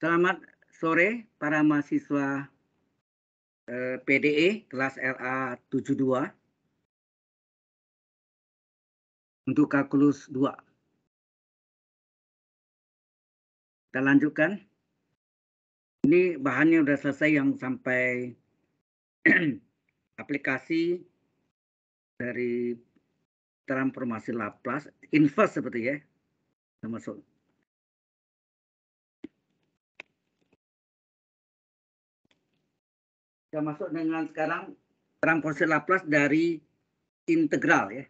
Selamat sore para mahasiswa eh, PDE kelas LA 72 untuk kalkulus 2. Kita lanjutkan. Ini bahannya sudah selesai yang sampai aplikasi dari transformasi Laplace inverse seperti ya. Termasuk Kita masuk dengan sekarang transformasi Laplace dari integral ya.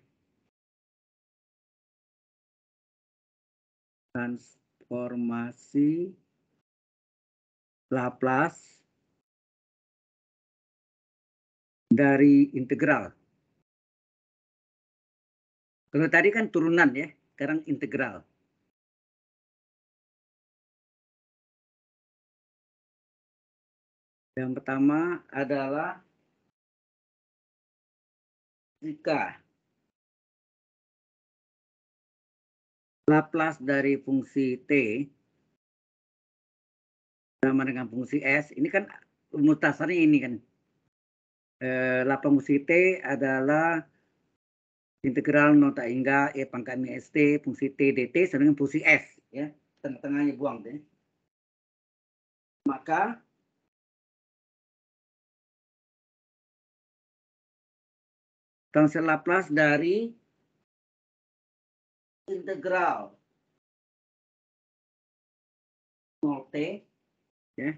Transformasi Laplace dari integral. Kalau tadi kan turunan ya, sekarang integral. Yang pertama adalah jika Laplace dari fungsi T sama dengan fungsi S, ini kan mutasarnya ini kan. E, eh, Laplace fungsi T adalah integral nota hingga E pangkat mi ST fungsi T dt sama dengan fungsi S. ya Tengah-tengahnya buang deh. Ya. Maka Transfer Laplace dari integral 0t ya.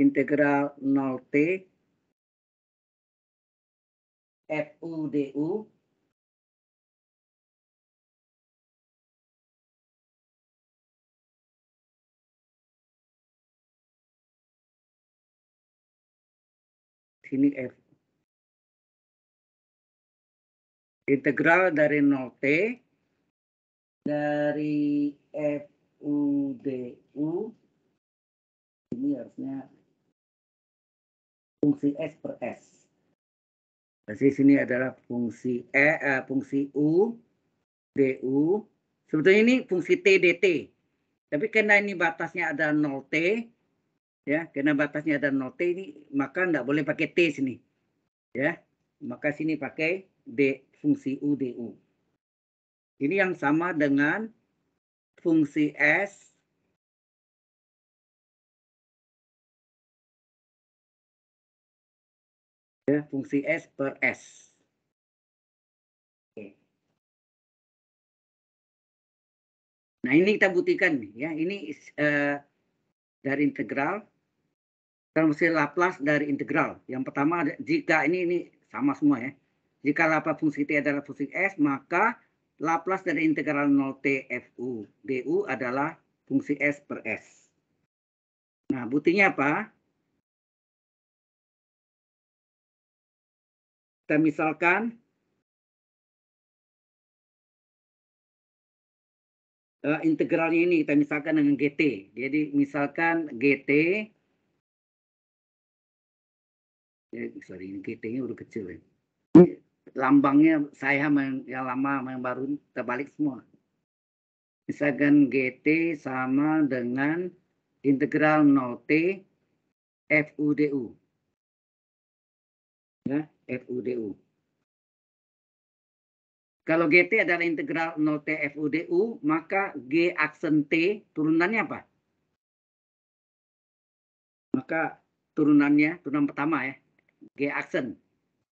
Integral 0t fu du sini f integral dari 0T dari F U D U ini harusnya fungsi S per S. Jadi sini adalah fungsi E, uh, fungsi U, DU. Sebetulnya ini fungsi T, DT. Tapi karena ini batasnya ada 0T, ya, karena batasnya ada 0T ini, maka tidak boleh pakai T sini. Ya, maka sini pakai D, fungsi UDU. Ini yang sama dengan fungsi S ya, fungsi S per S. Nah, ini kita buktikan ya. Ini uh, dari integral transformasi Laplace dari integral. Yang pertama jika ini ini sama semua ya. Jika laba fungsi T adalah fungsi S, maka Laplace dari integral 0T FU DU adalah fungsi S per S. Nah, buktinya apa? Kita misalkan uh, integralnya ini kita misalkan dengan GT. Jadi misalkan GT eh, sorry ini GT-nya udah kecil ya lambangnya saya yang lama yang baru terbalik semua. Misalkan GT sama dengan integral 0T FUDU. Ya, FUDU. Kalau GT adalah integral 0T FUDU, maka G aksen T turunannya apa? Maka turunannya, turunan pertama ya, G aksen.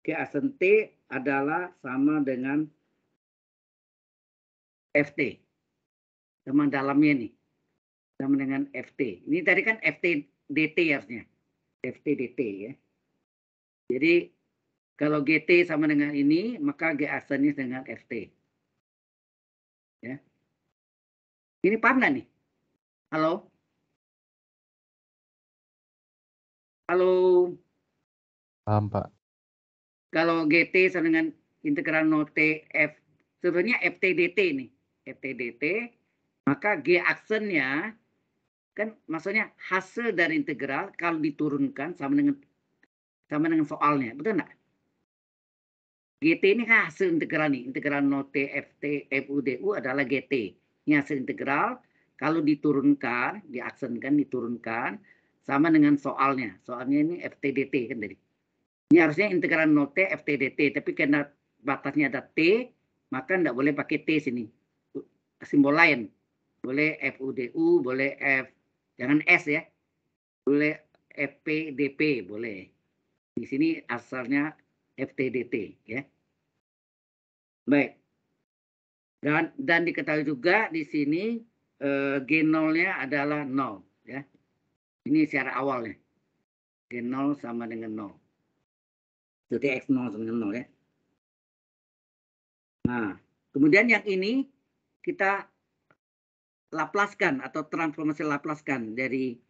G aksen T adalah sama dengan FT. Sama dalamnya nih. Sama dengan FT. Ini tadi kan FT DT harusnya. FT DT ya. Jadi kalau GT sama dengan ini, maka G senis dengan FT. Ya. Ini paham nggak nih? Halo? Halo? Paham, Pak. Kalau GT sama dengan integral 0T F, sebenarnya FTDT nih. FTDT, maka G aksennya, kan maksudnya hasil dari integral kalau diturunkan sama dengan sama dengan soalnya, betul nggak? GT ini kan hasil integral nih, integral 0T D U adalah GT. Ini hasil integral, kalau diturunkan, diaksenkan, diturunkan, sama dengan soalnya. Soalnya ini FTDT kan tadi. Ini harusnya integral 0T dt tapi karena batasnya ada T, maka tidak boleh pakai T sini. Simbol lain. Boleh FUDU, boleh F, jangan S ya. Boleh FPDP, boleh. Di sini asalnya FTDT ya. Baik. Dan dan diketahui juga di sini e, g 0 adalah 0 ya. Ini secara awalnya. G0 sama dengan 0. Jadi X0 sama dengan 0 ya. Nah, kemudian yang ini kita laplaskan atau transformasi laplaskan dari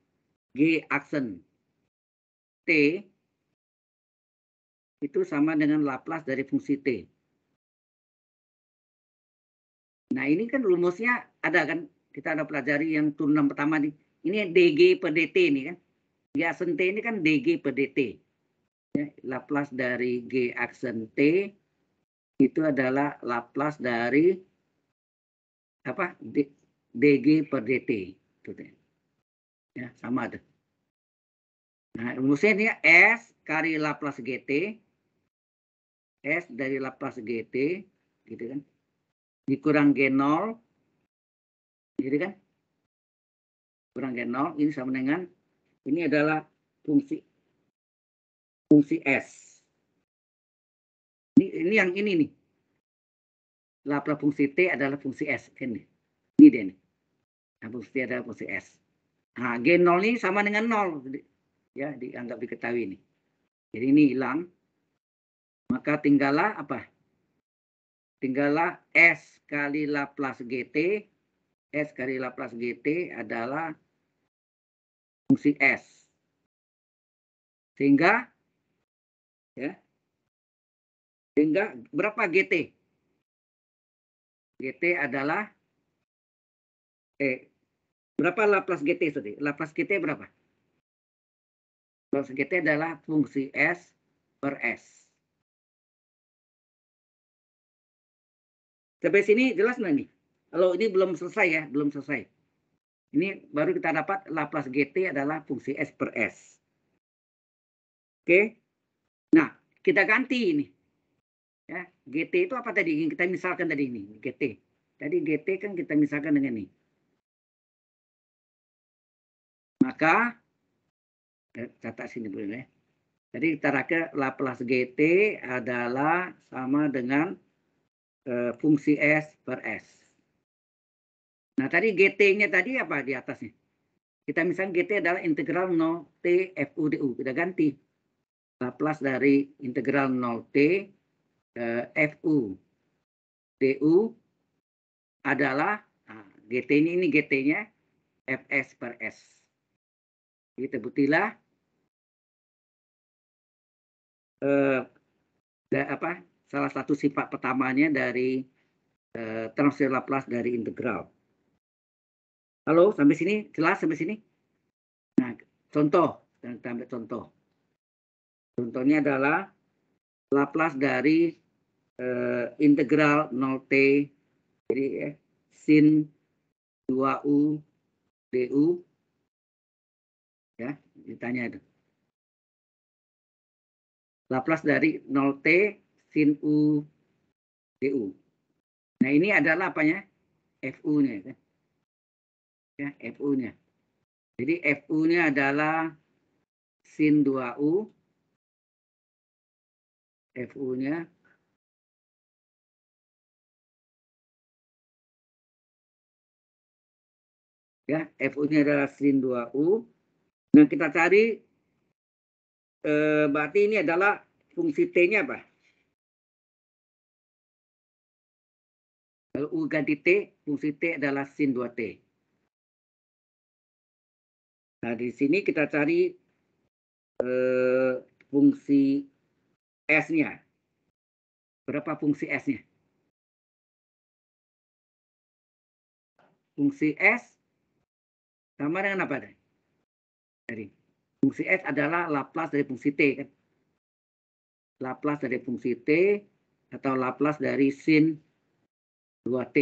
G aksen T itu sama dengan laplas dari fungsi T. Nah ini kan rumusnya ada kan, kita ada pelajari yang turunan pertama nih. Ini DG per DT ini kan. G aksen T ini kan DG per DT. Ya, Laplace dari G aksen T itu adalah Laplace dari apa D, DG per DT. Itu deh. Ya, sama ada. Nah, rumusnya ini ya, S kali Laplace GT. S dari Laplace GT. Gitu kan. Dikurang G0. Gitu kan. Kurang G0. Ini sama dengan. Ini adalah fungsi fungsi S. Ini, ini yang ini nih. Lapla fungsi T adalah fungsi S. Ini. Ini dia nih. Nah, fungsi T adalah fungsi S. Nah, G0 ini sama dengan 0. Ya, dianggap diketahui nih. Jadi ini hilang. Maka tinggallah apa? Tinggallah S kali Laplace GT. S kali Laplace GT adalah fungsi S. Sehingga ya sehingga berapa GT GT adalah eh berapa Laplace GT tadi Laplace GT berapa Laplace GT adalah fungsi S per S sampai sini jelas nggak nih kalau ini belum selesai ya belum selesai ini baru kita dapat Laplace GT adalah fungsi S per S. Oke. Okay. Nah, kita ganti ini. Ya, GT itu apa tadi? kita misalkan tadi ini, GT. Tadi GT kan kita misalkan dengan ini. Maka, ya, catat sini boleh. Ya. Jadi kita raka Laplace GT adalah sama dengan e, fungsi S per S. Nah tadi GT-nya tadi apa di atasnya? Kita misalnya GT adalah integral 0 T D U. Kita ganti. Laplace dari integral 0t eh, fu du adalah nah, gt ini ini gt-nya fs per s. Kita terbuktilah eh, apa salah satu sifat pertamanya dari eh, transfer Laplace dari integral. Halo, sampai sini jelas sampai sini. Nah, contoh kita ambil contoh. Contohnya adalah Laplace dari e, integral 0t jadi ya, sin 2u du ya ditanya itu. Laplace dari 0t sin u du. Nah ini adalah apanya? fu-nya Ya, ya fu-nya. Jadi fu-nya adalah sin 2u FU-nya ya FU-nya adalah sin 2U. Nah, kita cari eh, berarti ini adalah fungsi T-nya apa? U ganti T, fungsi T adalah sin 2T. Nah, di sini kita cari e, fungsi S-nya. Berapa fungsi S-nya? Fungsi S sama dengan apa? Tadi. Fungsi S adalah Laplace dari fungsi T. Kan? Laplace dari fungsi T atau Laplace dari sin 2T.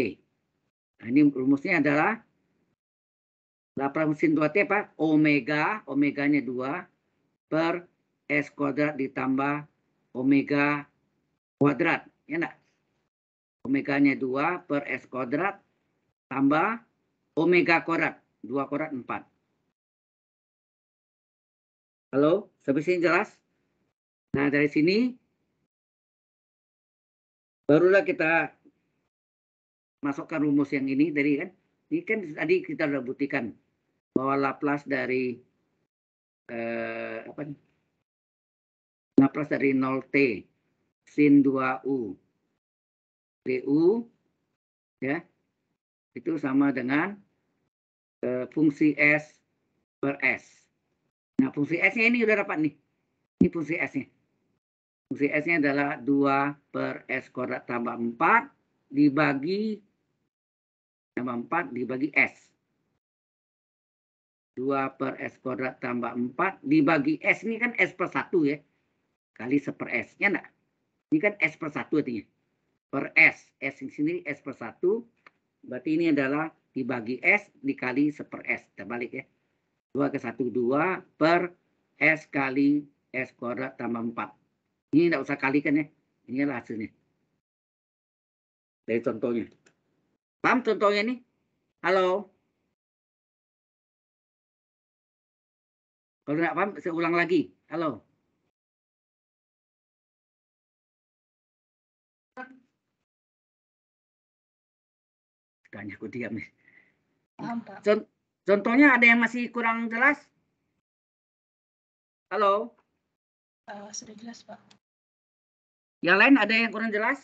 Nah, ini rumusnya adalah Laplace sin 2T apa? Omega, omeganya 2 per S kuadrat ditambah omega kuadrat, ya enggak? Omeganya 2 per S kuadrat tambah omega kuadrat, 2 kuadrat 4. Halo, sampai sini jelas? Nah, dari sini barulah kita masukkan rumus yang ini tadi kan. Ini kan tadi kita sudah buktikan bahwa Laplace dari eh, apa nih? plus dari 0T. Sin 2U. DU ya itu sama dengan e, fungsi S per S. Nah, fungsi S-nya ini udah dapat nih. Ini fungsi S-nya. Fungsi S-nya adalah 2 per S kuadrat tambah 4 dibagi tambah 4 dibagi S. 2 per S kuadrat tambah 4 dibagi S ini kan S per 1 ya kali seper S. Ya enggak? Ini kan S per 1 artinya. Per S. S ini sendiri S per 1. Berarti ini adalah dibagi S dikali seper S. Kita balik ya. 2 ke 1, 2 per S kali S kuadrat tambah 4. Ini enggak usah kalikan ya. Ini adalah hasilnya. Dari contohnya. Paham contohnya ini? Halo? Kalau tidak paham, saya ulang lagi. Halo? aku diam nih. Contohnya ada yang masih kurang jelas? Halo? Uh, sudah jelas, Pak. Yang lain ada yang kurang jelas?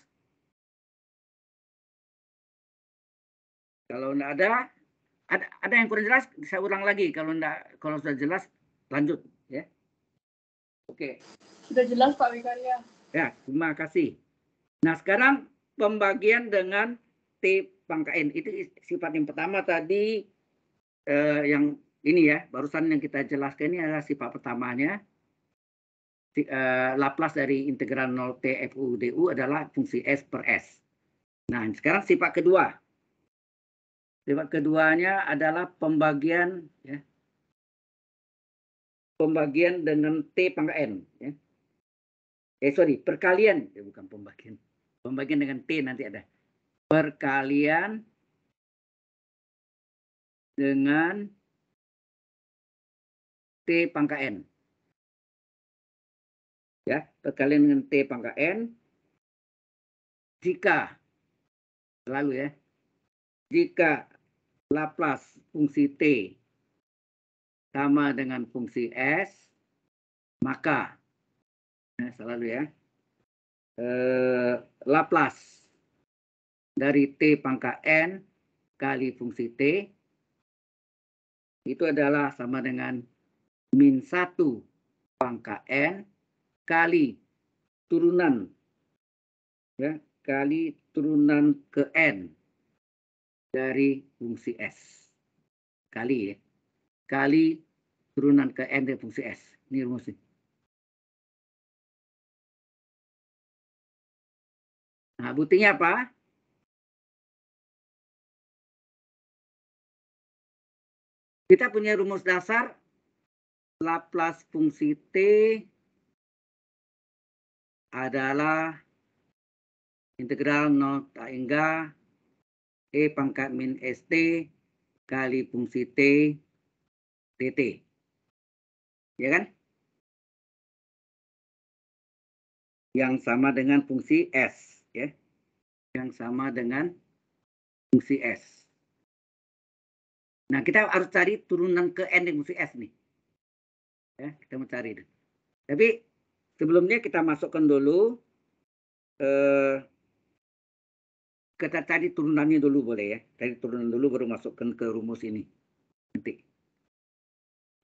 Kalau tidak ada, ada, ada yang kurang jelas, saya ulang lagi. Kalau enggak, kalau sudah jelas, lanjut. ya. Oke. Sudah jelas, Pak Wikaria. Ya, terima kasih. Nah, sekarang pembagian dengan tip. Pangkain itu sifat yang pertama tadi eh, yang ini ya barusan yang kita jelaskan ini adalah sifat pertamanya si, eh, Laplace dari integral 0 t d du adalah fungsi s per s. Nah sekarang sifat kedua sifat keduanya adalah pembagian ya pembagian dengan t pangkat n ya. Eh sorry perkalian ya, bukan pembagian pembagian dengan t nanti ada berkalian dengan T pangkat N. Ya, perkalian dengan T pangkat N. Jika, selalu ya, jika Laplace fungsi T sama dengan fungsi S, maka, ya, selalu ya, eh, Laplace dari T pangkat N kali fungsi T itu adalah sama dengan min 1 pangkat N kali turunan ya kali turunan ke N dari fungsi S kali ya kali turunan ke N dari fungsi S ini rumusnya nah buktinya apa Kita punya rumus dasar Laplace fungsi T adalah integral 0 tak hingga E pangkat min ST kali fungsi T DT. Ya kan? Yang sama dengan fungsi S. ya Yang sama dengan fungsi S. Nah, kita harus cari turunan ke N yang mesti S nih. Ya, kita mau cari. Tapi sebelumnya kita masukkan dulu eh, kita cari turunannya dulu boleh ya. Cari turunan dulu baru masukkan ke rumus ini. Nanti.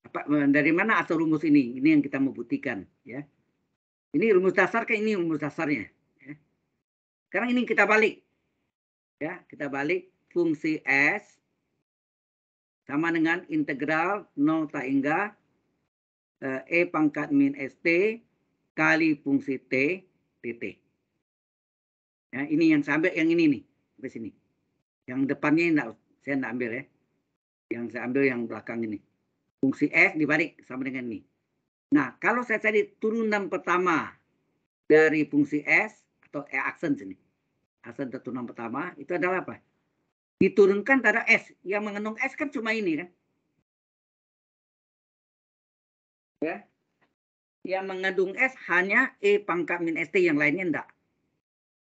Apa, dari mana asal rumus ini? Ini yang kita mau buktikan. Ya. Ini rumus dasar ke ini rumus dasarnya. Ya. Sekarang ini kita balik. Ya, kita balik fungsi S sama dengan integral 0 tak hingga eh, E pangkat min ST kali fungsi T DT. Ya, ini yang sampai yang ini nih, sampai sini. Yang depannya enggak, saya enggak ambil ya. Yang saya ambil yang belakang ini. Fungsi F e dibalik sama dengan ini. Nah, kalau saya cari turunan pertama dari fungsi S atau E aksen sini. Aksen turunan pertama itu adalah apa? diturunkan pada S. Yang mengenung S kan cuma ini kan. Ya. Yang mengandung S hanya E pangkat min ST yang lainnya enggak.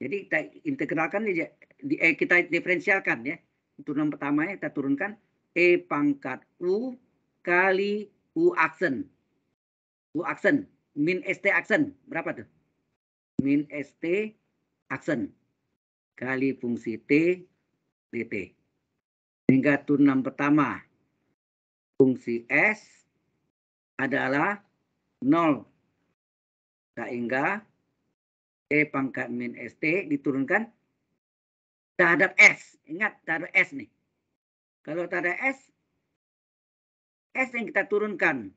Jadi kita integralkan di, di eh, kita diferensialkan ya. Turunan pertamanya kita turunkan E pangkat U kali U aksen. U aksen min ST aksen berapa tuh? Min ST aksen kali fungsi T dt. Hingga turunan pertama, fungsi S adalah 0. Sehingga E pangkat min ST diturunkan terhadap S. Ingat terhadap S nih. Kalau terhadap S, S yang kita turunkan.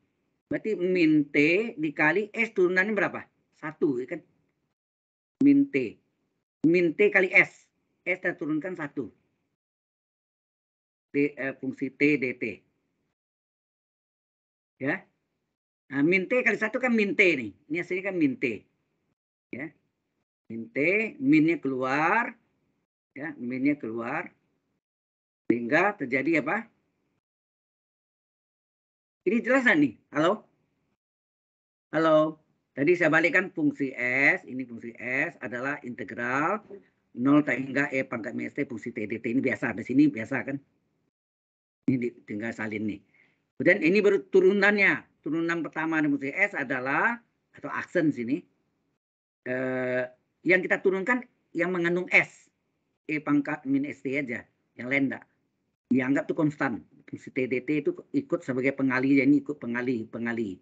Berarti min T dikali S turunannya berapa? Satu, ya kan? Min T. Min T kali S. S kita turunkan satu. T, eh, fungsi T dt. Ya. Nah, min T kali satu kan min T nih. Ini hasilnya kan min T. Ya. Min T, minnya keluar. Ya, minnya keluar. Sehingga terjadi apa? Ini jelas nih. Halo? Halo? Tadi saya balikkan fungsi S, ini fungsi S adalah integral 0 tak hingga E pangkat minus T fungsi T dt. Ini biasa, di sini biasa kan? Ini tinggal salin nih. Kemudian ini baru turunannya. Turunan pertama di s S adalah atau aksen sini eh, yang kita turunkan yang mengandung S. E pangkat min ST aja, yang lain enggak. Dianggap tuh konstan. Si TDT itu ikut sebagai pengali, jadi ya ini ikut pengali, pengali.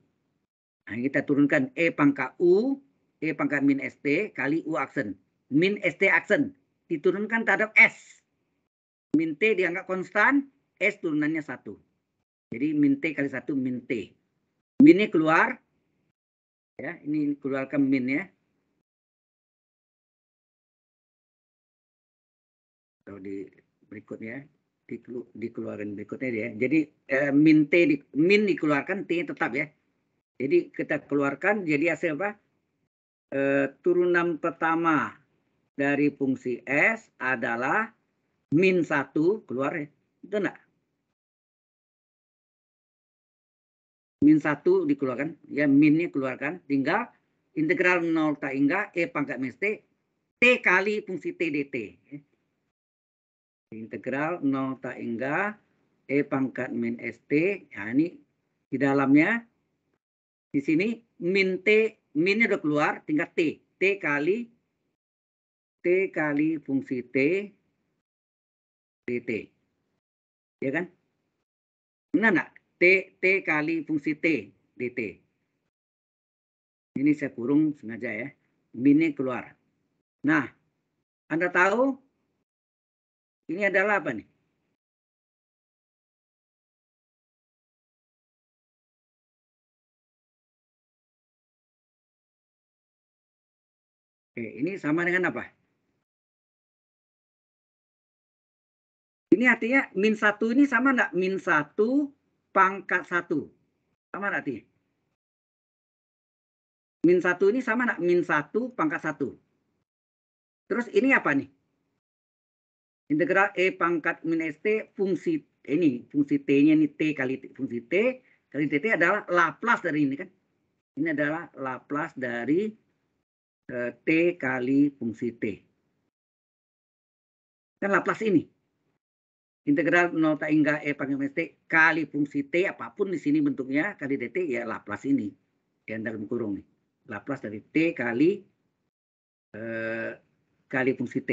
Nah, kita turunkan E pangkat U, E pangkat min ST kali U aksen. Min ST aksen diturunkan terhadap S. Min T dianggap konstan, S turunannya satu. Jadi min T kali satu min T. Minnya keluar. Ya, ini keluarkan min ya. atau di berikutnya di dikeluarkan berikutnya dia. Jadi eh, min T di, min dikeluarkan T tetap ya. Jadi kita keluarkan jadi hasil apa? Eh, turunan pertama dari fungsi S adalah min 1 keluar ya. Itu enggak? min 1 dikeluarkan, ya minnya keluarkan, tinggal integral 0 tak hingga E pangkat minus T, T kali fungsi T dt. Ya. Integral 0 tak hingga E pangkat min ST, ya ini di dalamnya, di sini min T, minnya udah keluar, tinggal T, T kali T kali fungsi T dt. Ya kan? Benar nak? T, T kali fungsi T, DT. Ini saya kurung sengaja ya. Minnya keluar. Nah, Anda tahu ini adalah apa nih? Oke, ini sama dengan apa? Ini artinya min satu ini sama enggak? Min satu pangkat satu. Sama nggak, Ti? Min satu ini sama nggak? Min satu pangkat satu. Terus ini apa nih? Integral E pangkat min ST fungsi ini fungsi T-nya ini T kali T, fungsi T kali TT adalah Laplace dari ini kan. Ini adalah Laplace dari eh, T kali fungsi T. Kan Laplace ini. Integral nota hingga E pangkat m T kali fungsi T apapun di sini bentuknya kali DT ya Laplace ini. yang dalam kurung nih. Laplace dari T kali eh, kali fungsi T.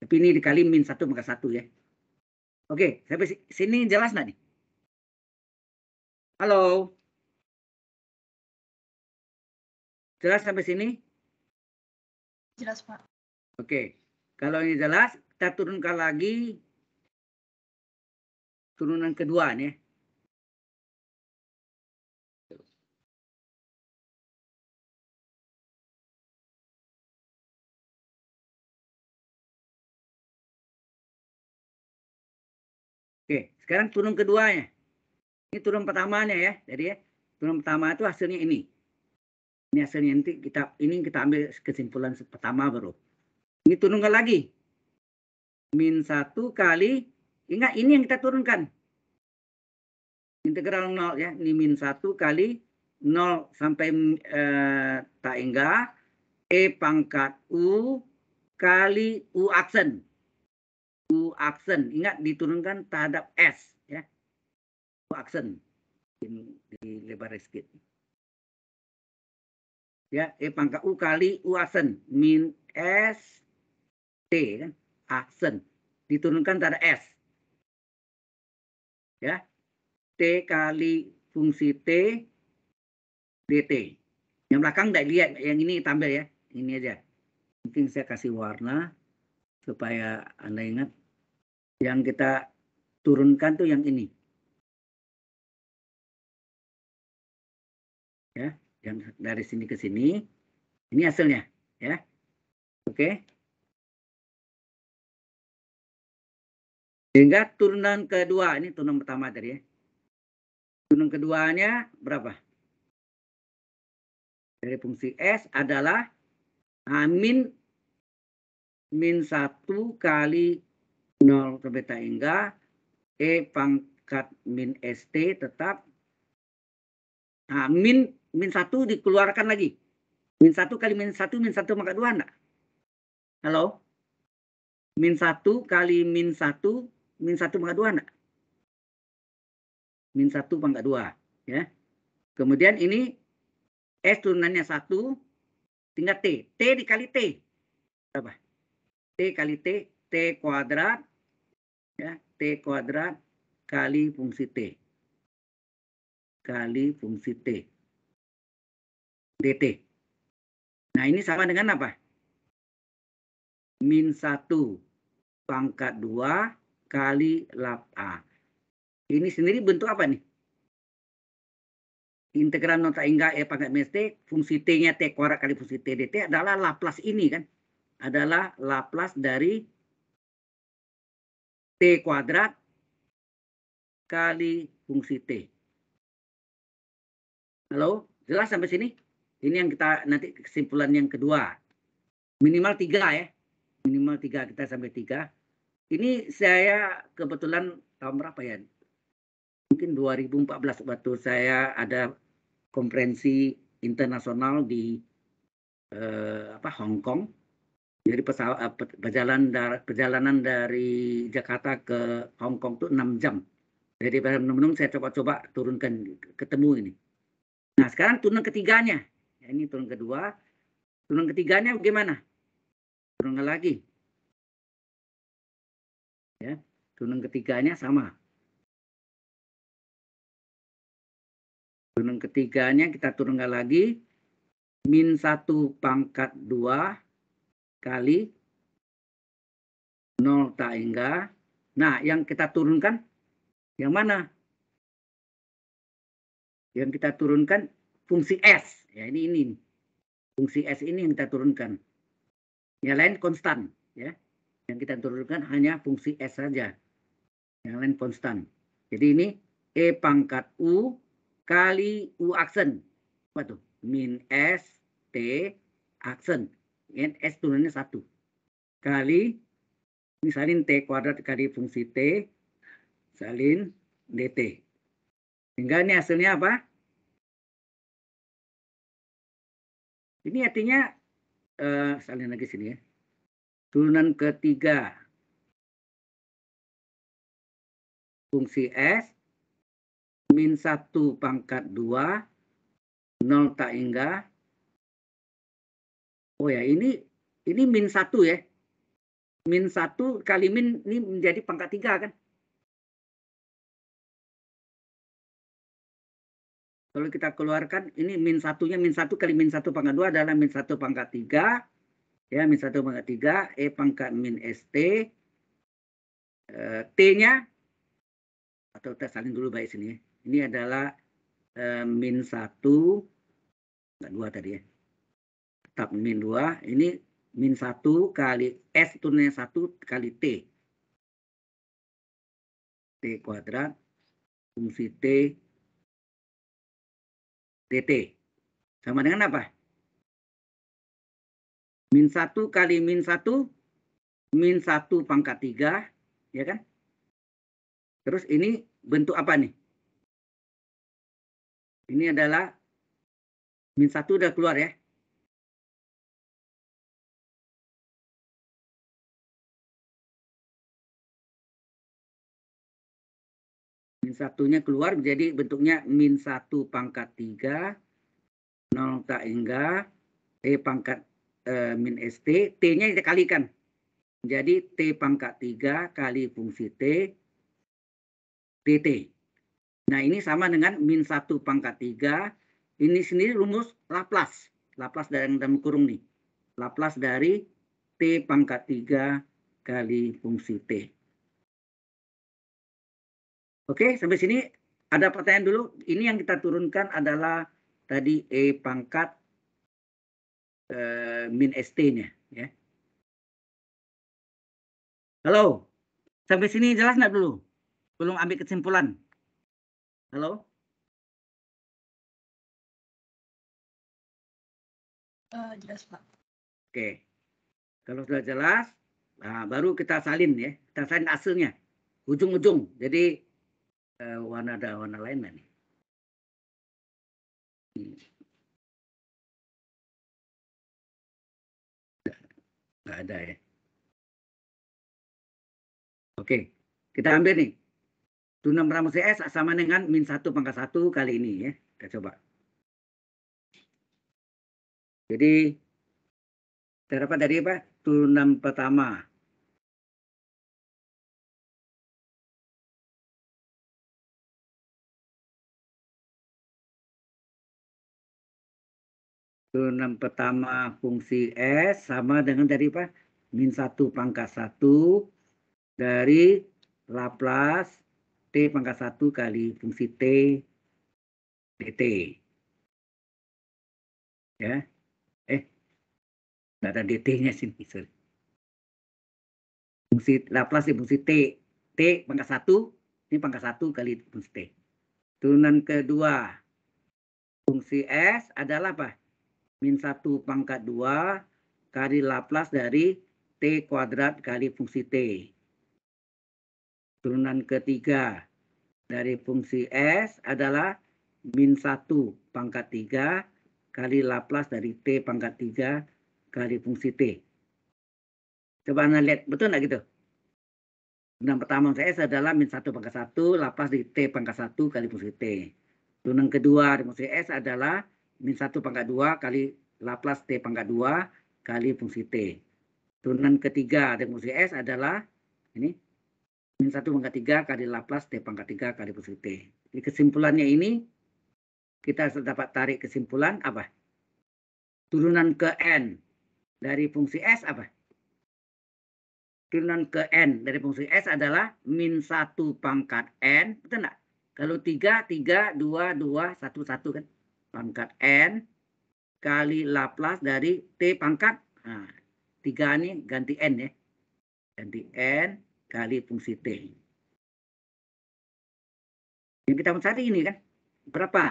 Tapi ini dikali min satu maka satu ya. Oke, sampai sini jelas nggak nih? Halo? Jelas sampai sini? Jelas, Pak. Oke. Kalau ini jelas, kita turunkan lagi turunan kedua nih. Eh. Oke, sekarang turun keduanya. Ini turun pertamanya ya. Eh. Jadi ya, turun pertama itu hasilnya ini. Ini hasilnya nanti kita ini kita ambil kesimpulan pertama baru. Ini turunkan lagi. Min satu kali Ingat ini yang kita turunkan. Integral 0 ya. Ini min 1 kali 0 sampai eh, tak hingga E pangkat U kali U aksen. U aksen. Ingat diturunkan terhadap S ya. U aksen. Di lebar sedikit. Ya, E pangkat U kali U aksen. Min S T kan. Ya, aksen. Diturunkan terhadap S ya T kali fungsi T DT. Yang belakang tidak lihat, yang ini tampil ya. Ini aja. Mungkin saya kasih warna supaya Anda ingat. Yang kita turunkan tuh yang ini. Ya, yang dari sini ke sini. Ini hasilnya, ya. Oke. Sehingga turunan kedua, ini turunan pertama tadi ya. Turunan keduanya berapa? Dari fungsi S adalah A min, min 1 kali 0 ke beta hingga E pangkat min ST tetap A nah, min, min 1 dikeluarkan lagi. Min 1 kali min 1, min 1 maka 2 enggak? Halo? Min 1 kali min 1 min satu pangkat dua enggak? Min satu pangkat dua, ya. Kemudian ini S turunannya satu, tinggal T. T dikali T. Berapa? T kali T, T kuadrat, ya, T kuadrat kali fungsi T. Kali fungsi T. DT. Nah, ini sama dengan apa? Min satu pangkat dua kali lab A. Ini sendiri bentuk apa nih? integran nota hingga E ya, pangkat minus T, fungsi T-nya T kuadrat kali fungsi T dt adalah Laplace ini kan. Adalah Laplace dari T kuadrat kali fungsi T. Halo, jelas sampai sini? Ini yang kita nanti kesimpulan yang kedua. Minimal tiga ya. Minimal tiga, kita sampai tiga. Ini saya kebetulan tahun berapa ya? Mungkin 2014 waktu saya ada konferensi internasional di eh, apa Hong Kong. Jadi pesawat eh, perjalanan dari, perjalanan dari Jakarta ke Hong Kong itu 6 jam. Jadi pada menung saya coba-coba turunkan ketemu ini. Nah sekarang turun ketiganya. Ya, ini turun kedua. Turun ketiganya bagaimana? Turun lagi ya gunung ketiganya sama gunung ketiganya kita turunkan lagi min satu pangkat dua kali nol tak hingga. Nah, yang kita turunkan yang mana? Yang kita turunkan fungsi S. Ya, ini ini. Fungsi S ini yang kita turunkan. Yang lain konstan, ya. Yang kita turunkan hanya fungsi S saja. Yang lain konstan. Jadi ini E pangkat U kali U aksen. Apa tuh? Min S T aksen. S turunnya satu Kali ini salin T kuadrat kali fungsi T salin DT. Sehingga ini hasilnya apa? Ini artinya, uh, eh, salin lagi sini ya. Turunan ketiga, fungsi S, min 1 pangkat 2, 0 tak hingga. Oh ya, ini ini min 1 ya. Min 1 kali min ini menjadi pangkat 3 kan. Kalau kita keluarkan, ini min satunya min 1 kali min 1 pangkat 2 adalah min 1 pangkat 3 ya min 1 pangkat 3 E pangkat min ST e, T-nya atau kita saling dulu baik sini ya. ini adalah e, min satu, enggak 2 tadi ya tetap min dua. ini min satu kali S itu satu kali T T kuadrat fungsi T DT sama dengan apa? Min 1 kali min 1, min 1 pangkat 3, ya kan? Terus ini bentuk apa nih? Ini adalah min 1 udah keluar ya. Min 1-nya keluar jadi bentuknya min 1 pangkat 3, 0 tak hingga, E pangkat Eh, min ST, T-nya kita kalikan Jadi T pangkat 3 kali fungsi T, DT. Nah ini sama dengan min 1 pangkat 3, ini sendiri rumus Laplace. Laplace dari yang dalam kurung nih. Laplace dari T pangkat 3 kali fungsi T. Oke, sampai sini ada pertanyaan dulu. Ini yang kita turunkan adalah tadi E pangkat Eh, min ST-nya. Ya. Halo, sampai sini jelas nggak dulu? Belum ambil kesimpulan. Halo? Uh, jelas Pak. Oke, kalau sudah jelas, nah, baru kita salin ya, kita salin hasilnya, ujung-ujung. Jadi uh, warna ada warna lain nih? Nggak ada ya. Oke, kita ambil nih. Tunam Ramus CS eh, sama dengan min 1 pangkat 1 kali ini ya. Kita coba. Jadi, terdapat dari apa? Tunam pertama 6 pertama fungsi S sama dengan dari apa? Min 1 pangkat 1 dari Laplace T pangkat 1 kali fungsi T DT. Ya. Eh, Tidak ada DT-nya sini. Sorry. Fungsi Laplace di ya, fungsi T. T pangkat 1, ini pangkat 1 kali fungsi T. Turunan kedua, fungsi S adalah apa? min 1 pangkat 2 kali Laplace dari T kuadrat kali fungsi T. Turunan ketiga dari fungsi S adalah min 1 pangkat 3 kali Laplace dari T pangkat 3 kali fungsi T. Coba Anda lihat, betul nggak gitu? Turunan pertama saya adalah min 1 pangkat 1, lapas di T pangkat 1 kali fungsi T. Turunan kedua dari fungsi S adalah Min 1 pangkat 2 kali Laplace T pangkat 2 kali fungsi T. Turunan ketiga dari fungsi S adalah ini min 1 pangkat 3 kali Laplace T pangkat 3 kali fungsi T. Jadi kesimpulannya ini kita dapat tarik kesimpulan apa? Turunan ke N dari fungsi S apa? Turunan ke N dari fungsi S adalah min 1 pangkat N. Betul enggak? Kalau 3, 3, 2, 2, 1, 1 kan? pangkat N kali Laplace dari T pangkat nah, 3 ini ganti N ya. Ganti N kali fungsi T. Yang kita mencari ini kan berapa?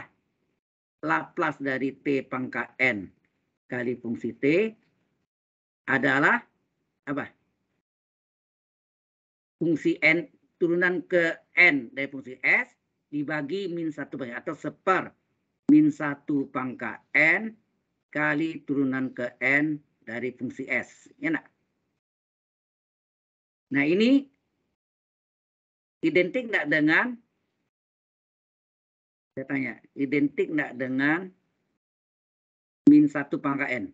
Laplace dari T pangkat N kali fungsi T adalah apa? Fungsi N turunan ke N dari fungsi S dibagi min satu banyak atau seper min 1 pangka N kali turunan ke N dari fungsi S. Ya nak? Nah ini identik tidak dengan saya tanya, identik tidak dengan min 1 pangka N?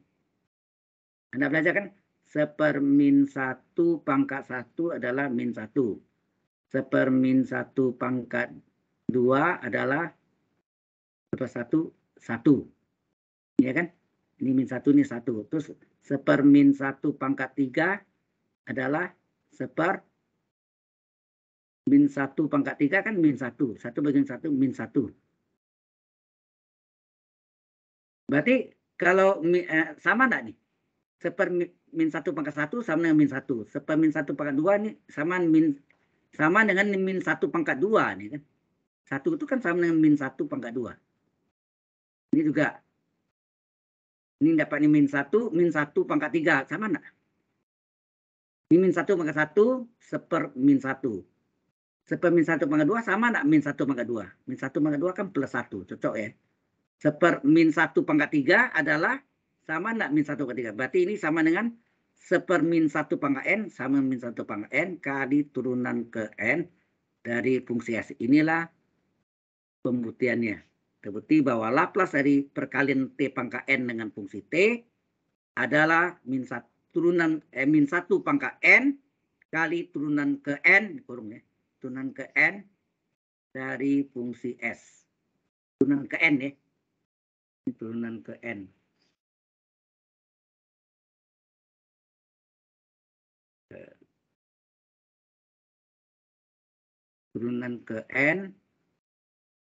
Anda belajar kan? Seper min 1 pangkat 1 adalah min 1. Seper min 1 pangkat 2 adalah tambah satu satu ya kan ini min satu ini satu terus seper min satu pangkat tiga adalah seper min satu pangkat tiga kan min satu satu bagian satu min satu berarti kalau eh, sama enggak nih seper min satu pangkat satu sama dengan min satu seper min satu pangkat dua nih sama min sama dengan min satu pangkat dua nih kan satu itu kan sama dengan min satu pangkat dua ini juga. Ini dapatnya min 1, min 1 pangkat 3. Sama enggak? Ini min 1 pangkat 1, seper min 1. Seper min 1 pangkat 2 sama enggak min 1 pangkat 2? Min 1 pangkat 2 kan plus 1. Cocok ya? Seper min 1 pangkat 3 adalah sama enggak min 1 pangkat 3? Berarti ini sama dengan seper min 1 pangkat N sama min 1 pangkat N kali turunan ke N dari fungsi S. Inilah pembuktiannya. Terbukti bahwa Laplace dari perkalian T pangkat N dengan fungsi T adalah min satu turunan eh, min satu pangkat N kali turunan ke N, kurung ya, turunan ke N dari fungsi S. Turunan ke N ya. Turunan ke N. turunan ke N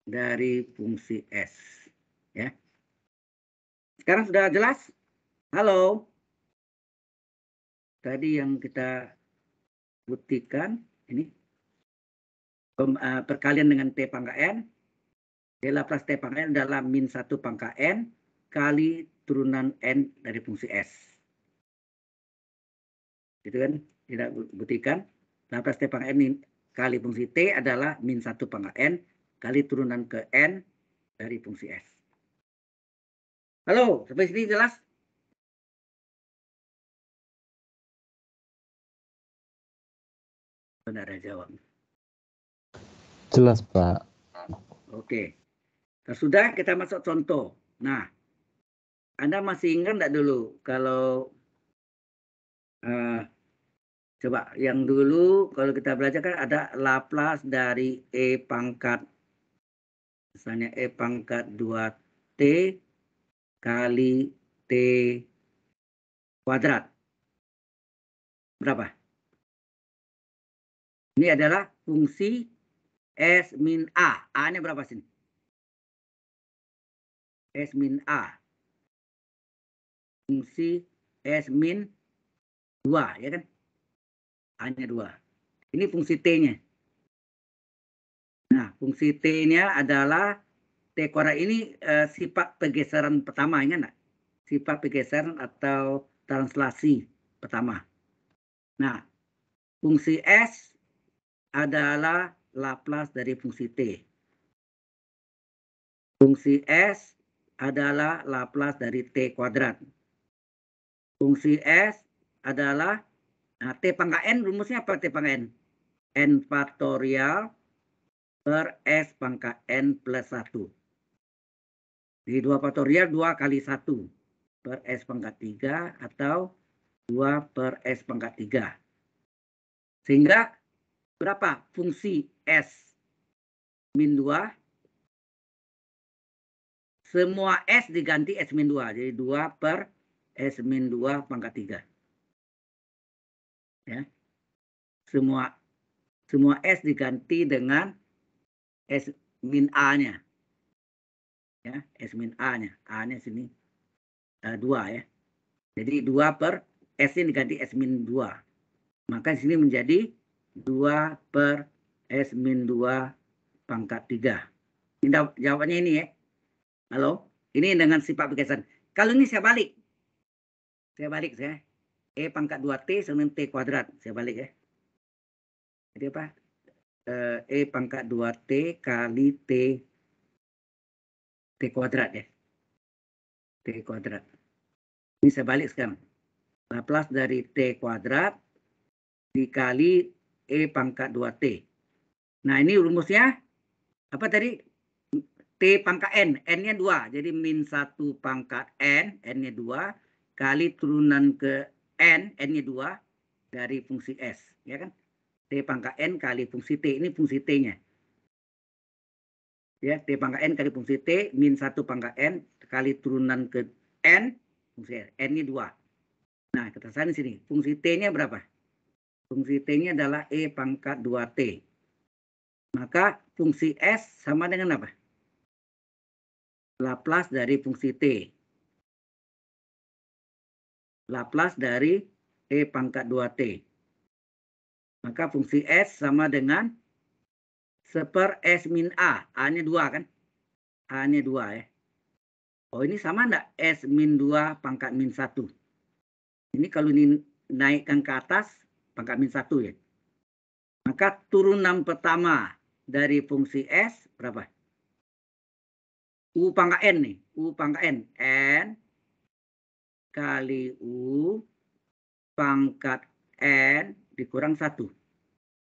dari fungsi S. Ya. Sekarang sudah jelas? Halo. Tadi yang kita buktikan ini eh, perkalian dengan T pangkat N. D T pangkat N adalah min 1 pangkat N kali turunan N dari fungsi S. Itu kan tidak buktikan. Laplace T pangkat N kali fungsi T adalah min 1 pangkat N kali turunan ke N dari fungsi S. Halo, sampai sini jelas? Benar ada jawab. Jelas, Pak. Oke. Sudah kita masuk contoh. Nah, Anda masih ingat enggak dulu kalau uh, coba yang dulu kalau kita belajar kan ada Laplace dari E pangkat Misalnya E pangkat 2T kali T kuadrat. Berapa? Ini adalah fungsi S min A. A-nya berapa sini? S min A. Fungsi S min 2, ya kan? A-nya 2. Ini fungsi T-nya. Nah, fungsi t ini adalah T korak ini uh, sifat pergeseran pertama, ingat nggak? Sifat pergeseran atau translasi pertama. Nah, fungsi S adalah Laplace dari fungsi T. Fungsi S adalah Laplace dari T kuadrat. Fungsi S adalah nah, T pangkat N rumusnya apa T pangkat N? N faktorial per S pangka N plus 1. Di 2 faktorial 2 kali 1 per S pangkat 3 atau 2 per S pangkat 3. Sehingga berapa fungsi S min 2 semua S diganti S min 2. Jadi 2 per S min 2 pangkat 3. Ya. Semua semua S diganti dengan S min A-nya. Ya, S min A-nya. A-nya sini uh, eh, 2 ya. Jadi 2 per S nya diganti S min 2. Maka sini menjadi 2 per S min 2 pangkat 3. Ini jawabannya ini ya. Halo? Ini dengan sifat bergeseran. Kalau ini saya balik. Saya balik saya. E pangkat 2T sama T kuadrat. Saya balik ya. Jadi apa? eh, E pangkat 2T kali T T kuadrat ya. T kuadrat. Ini saya balik sekarang. Laplace dari T kuadrat dikali E pangkat 2T. Nah ini rumusnya apa tadi? T pangkat N. N-nya 2. Jadi min 1 pangkat N. N-nya 2. Kali turunan ke N. N-nya 2. Dari fungsi S. Ya kan? T pangkat N kali fungsi T. Ini fungsi T-nya. Ya, T pangkat N kali fungsi T, min 1 pangkat N kali turunan ke N, fungsi N, N ini 2. Nah, kita sana di sini. Fungsi T-nya berapa? Fungsi T-nya adalah E pangkat 2T. Maka fungsi S sama dengan apa? Laplace dari fungsi T. Laplace dari E pangkat 2T. Maka fungsi S sama dengan seper S min A. A-nya 2 kan? A-nya 2 ya. Oh ini sama enggak? S min 2 pangkat min 1. Ini kalau ini naikkan ke atas, pangkat min 1 ya. Maka turunan pertama dari fungsi S berapa? U pangkat N nih. U pangkat N. N kali U pangkat N dikurang satu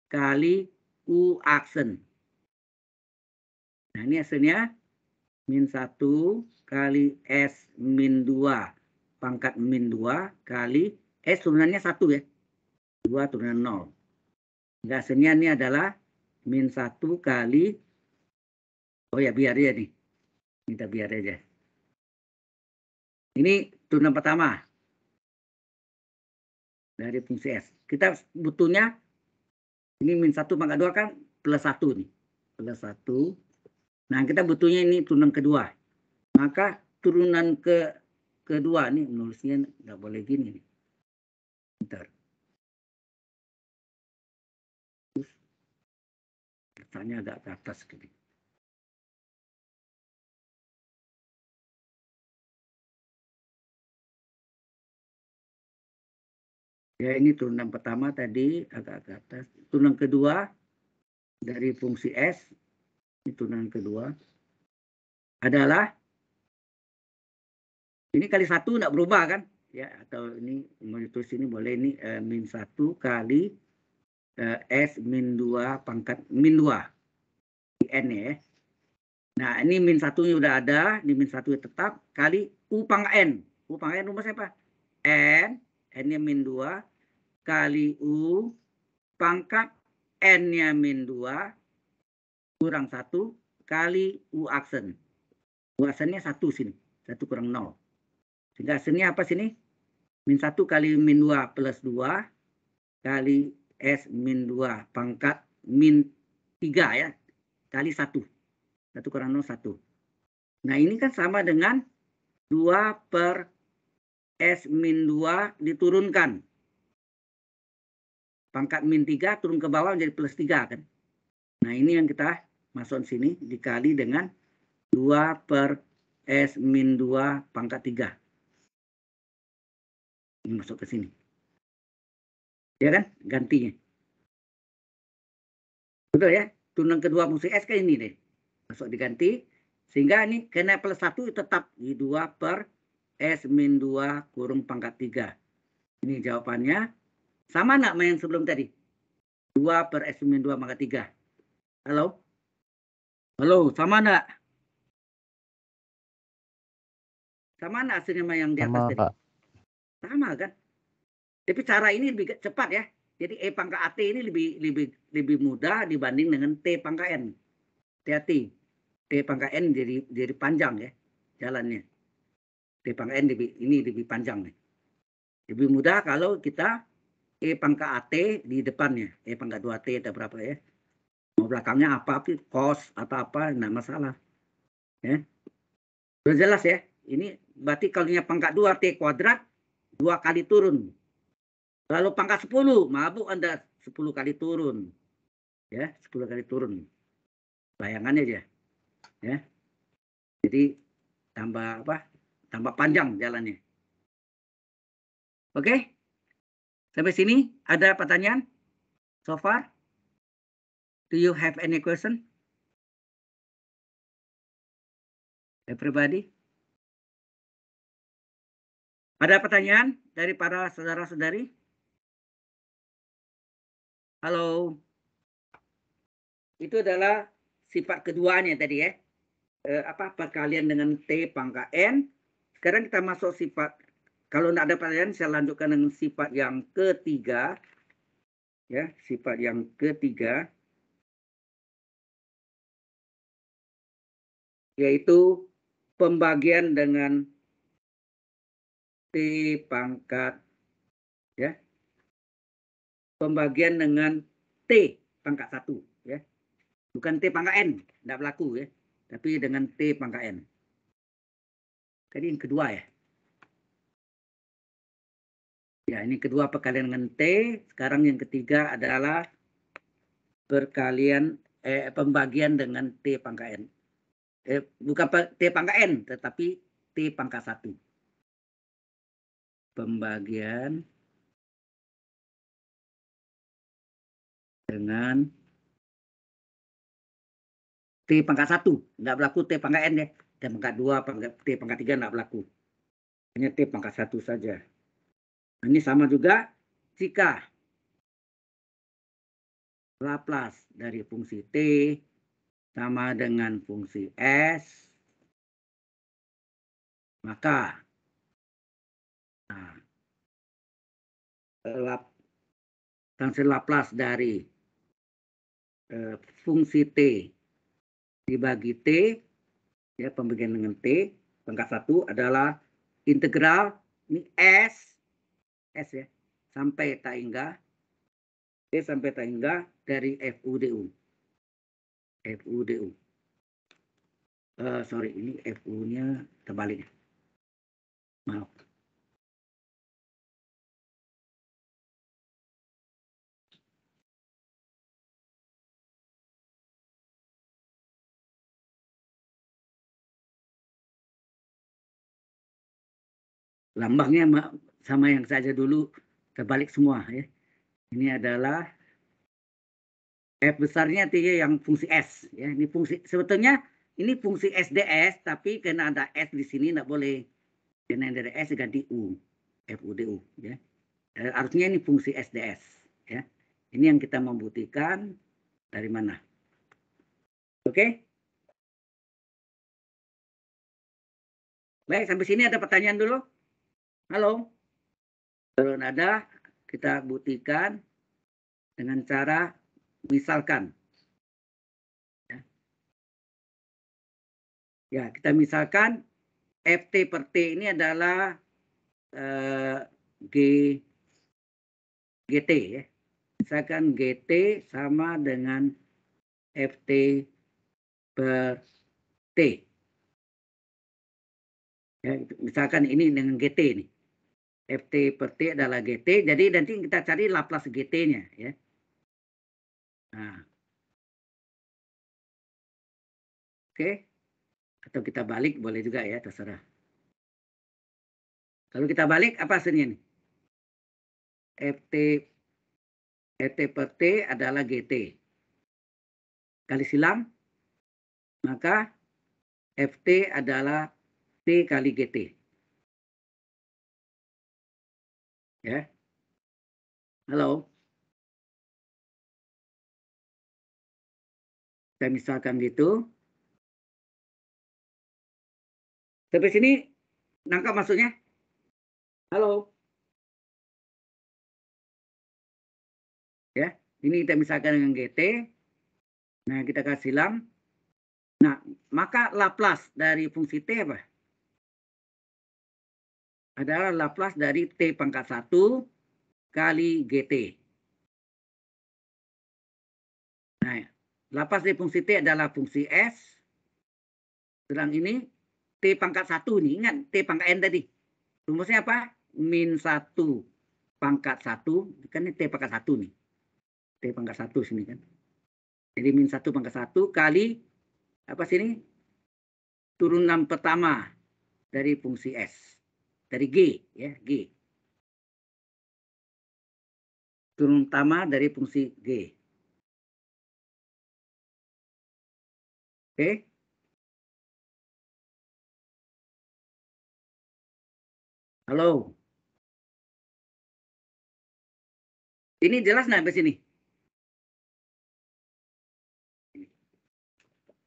kali u aksen. Nah ini hasilnya min satu kali s min dua pangkat min dua kali s turunannya satu ya dua turunan nol. Nah, hasilnya ini adalah min satu kali oh ya biar ya nih kita biar aja. Ini turunan pertama dari fungsi S kita butuhnya ini min satu pangkat dua kan plus satu nih plus satu nah kita butuhnya ini turunan kedua maka turunan ke kedua nih menulisnya nggak boleh gini nih bentar pertanyaan agak ke atas gitu Ya, ini turunan pertama tadi agak ke atas. Turunan kedua dari fungsi S, ini turunan kedua adalah ini kali satu tidak berubah kan? Ya, atau ini monitus ini boleh ini eh, min satu kali eh, S min dua pangkat min dua N ya. Nah, ini min satu satunya sudah ada, ini min satu tetap kali U pangkat N. U pangkat N rumah siapa? N N-nya min 2 kali U pangkat N-nya min 2 kurang 1 kali U aksen. U aksennya 1 sini, 1 kurang 0. Sehingga aksennya apa sini? Min 1 kali min 2 plus 2 kali S min 2 pangkat min 3 ya, kali 1. 1 kurang 0, 1. Nah ini kan sama dengan 2 per S min 2 diturunkan. Pangkat min 3 turun ke bawah menjadi plus 3 kan. Nah ini yang kita masuk sini dikali dengan 2 per S min 2 pangkat 3. Ini masuk ke sini. Ya kan? Gantinya. Betul ya? Turunan kedua fungsi S kayak ini deh. Masuk diganti. Sehingga ini kena plus 1 tetap di 2 per S min 2 kurung pangkat 3. Ini jawabannya. Sama nggak main sebelum tadi? 2 per S min 2 pangkat 3. Halo? Halo, sama nggak? Sama nggak hasilnya yang di atas sama, tadi? Pak. Sama kan? Tapi cara ini lebih cepat ya. Jadi E pangkat AT ini lebih lebih lebih mudah dibanding dengan T pangkat N. hati t T pangkat N jadi jadi panjang ya jalannya. Di n eh, lebih ini lebih panjang nih. Lebih mudah kalau kita E pangkat AT di depannya, E pangka 2T ada berapa ya. Mau belakangnya apa, kos atau apa, enggak masalah. Ya. Sudah jelas ya, ini berarti kalau pangka 2T kuadrat, dua kali turun. Lalu pangkat 10, mabuk Anda 10 kali turun. Ya, 10 kali turun. Bayangannya aja. Ya. Jadi tambah apa? tambah panjang jalannya. Oke? Sampai sini ada pertanyaan? So far? Do you have any question? Everybody? Ada pertanyaan dari para saudara-saudari? Halo. Itu adalah sifat keduanya tadi ya. Eh, apa perkalian dengan T pangkat N sekarang kita masuk sifat. Kalau tidak ada pertanyaan, saya lanjutkan dengan sifat yang ketiga. Ya, sifat yang ketiga. Yaitu pembagian dengan T pangkat. Ya. Pembagian dengan T pangkat satu, Ya. Bukan T pangkat N, tidak berlaku ya. Tapi dengan T pangkat N. Tadi yang kedua ya. Ya, ini kedua perkalian dengan T. Sekarang yang ketiga adalah perkalian eh, pembagian dengan T pangkat N. Eh, bukan T pangkat N, tetapi T pangkat 1. Pembagian dengan T pangkat 1. Nggak berlaku T pangkat N ya. T pangkat 2, pangkat, T pangkat 3 tidak berlaku. Hanya T pangkat 1 saja. Nah, ini sama juga jika Laplace dari fungsi T sama dengan fungsi S, maka nah, lap, transfer Laplace dari eh, fungsi T dibagi T ya pembagian dengan T pangkat satu adalah integral ini S S ya sampai tak hingga T sampai tak hingga dari FUDU FUDU uh, eh, sorry ini FU nya terbalik maaf lambangnya sama yang saja dulu terbalik semua ya. Ini adalah F besarnya tiga yang fungsi S ya. Ini fungsi sebetulnya ini fungsi SDS tapi karena ada S di sini tidak boleh. Karena ada S ganti U, FUDU ya. Eh, harusnya ini fungsi SDS ya. Ini yang kita membuktikan dari mana. Oke? Okay? Baik, sampai sini ada pertanyaan dulu? Halo. Belum ada, kita buktikan dengan cara misalkan. Ya, ya kita misalkan FT per T ini adalah eh, G, GT ya. Misalkan GT sama dengan FT per T. Ya, misalkan ini dengan GT ini. FT per T adalah GT. Jadi nanti kita cari Laplace GT-nya ya. Nah. Oke. Atau kita balik boleh juga ya, terserah. Kalau kita balik apa hasilnya nih? FT FT per T adalah GT. Kali silang maka FT adalah T kali GT. Ya. Halo. Saya misalkan gitu. Sampai sini nangkap maksudnya? Halo. Ya, ini kita misalkan dengan GT. Nah, kita kasih lam. Nah, maka Laplace dari fungsi T apa? adalah Laplace dari T pangkat 1 kali GT. Nah, Laplace dari fungsi T adalah fungsi S. Sedang ini T pangkat 1 nih, ingat T pangkat N tadi. Rumusnya apa? Min 1 pangkat 1, kan ini T pangkat 1 nih. T pangkat 1 sini kan. Jadi min 1 pangkat 1 kali apa sini? Turunan pertama dari fungsi S dari G ya G turun utama dari fungsi G oke halo ini jelas nggak sampai sini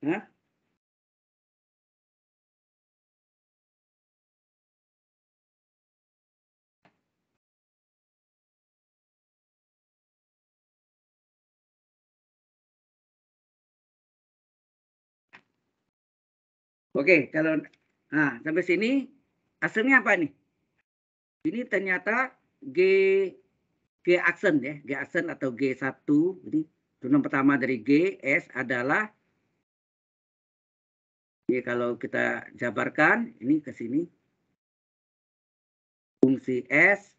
Hah? Oke, kalau nah, sampai sini hasilnya apa nih? Ini ternyata G G aksen ya, G aksen atau G1 Jadi turunan pertama dari G S adalah ini kalau kita jabarkan ini ke sini fungsi S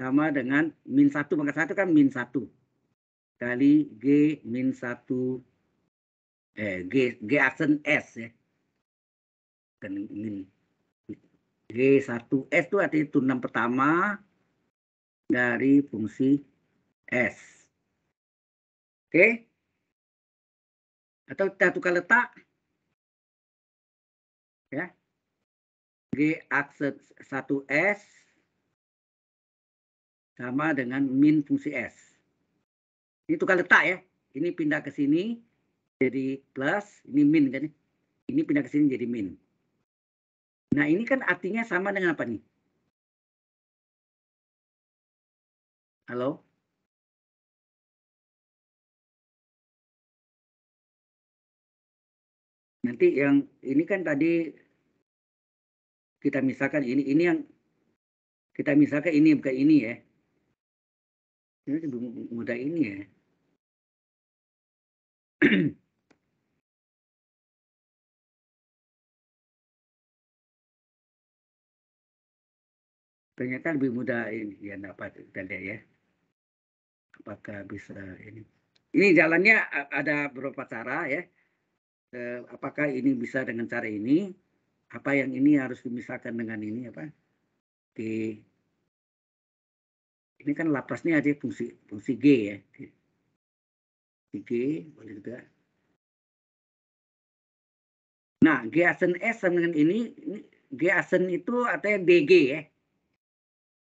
sama dengan min satu maka satu kan min satu kali G min satu eh, G, G aksen S ya dan ini. g satu S itu artinya tunang pertama dari fungsi S. Oke? Okay? Atau kita tukar letak. Ya. G akses 1S sama dengan min fungsi S. Ini tukar letak ya. Ini pindah ke sini jadi plus, ini min kan. Ya. Ini pindah ke sini jadi min. Nah ini kan artinya sama dengan apa nih? Halo? Nanti yang ini kan tadi kita misalkan ini ini yang kita misalkan ini bukan ini ya. Ini lebih mudah ini ya. ternyata kan lebih mudah ini ya dapat kita lihat ya apakah bisa ini ini jalannya ada beberapa cara ya eh, apakah ini bisa dengan cara ini apa yang ini harus dimisahkan dengan ini apa di ini kan lapasnya ada fungsi fungsi G ya di G boleh juga nah G asen S sama dengan ini, ini G asen itu artinya DG ya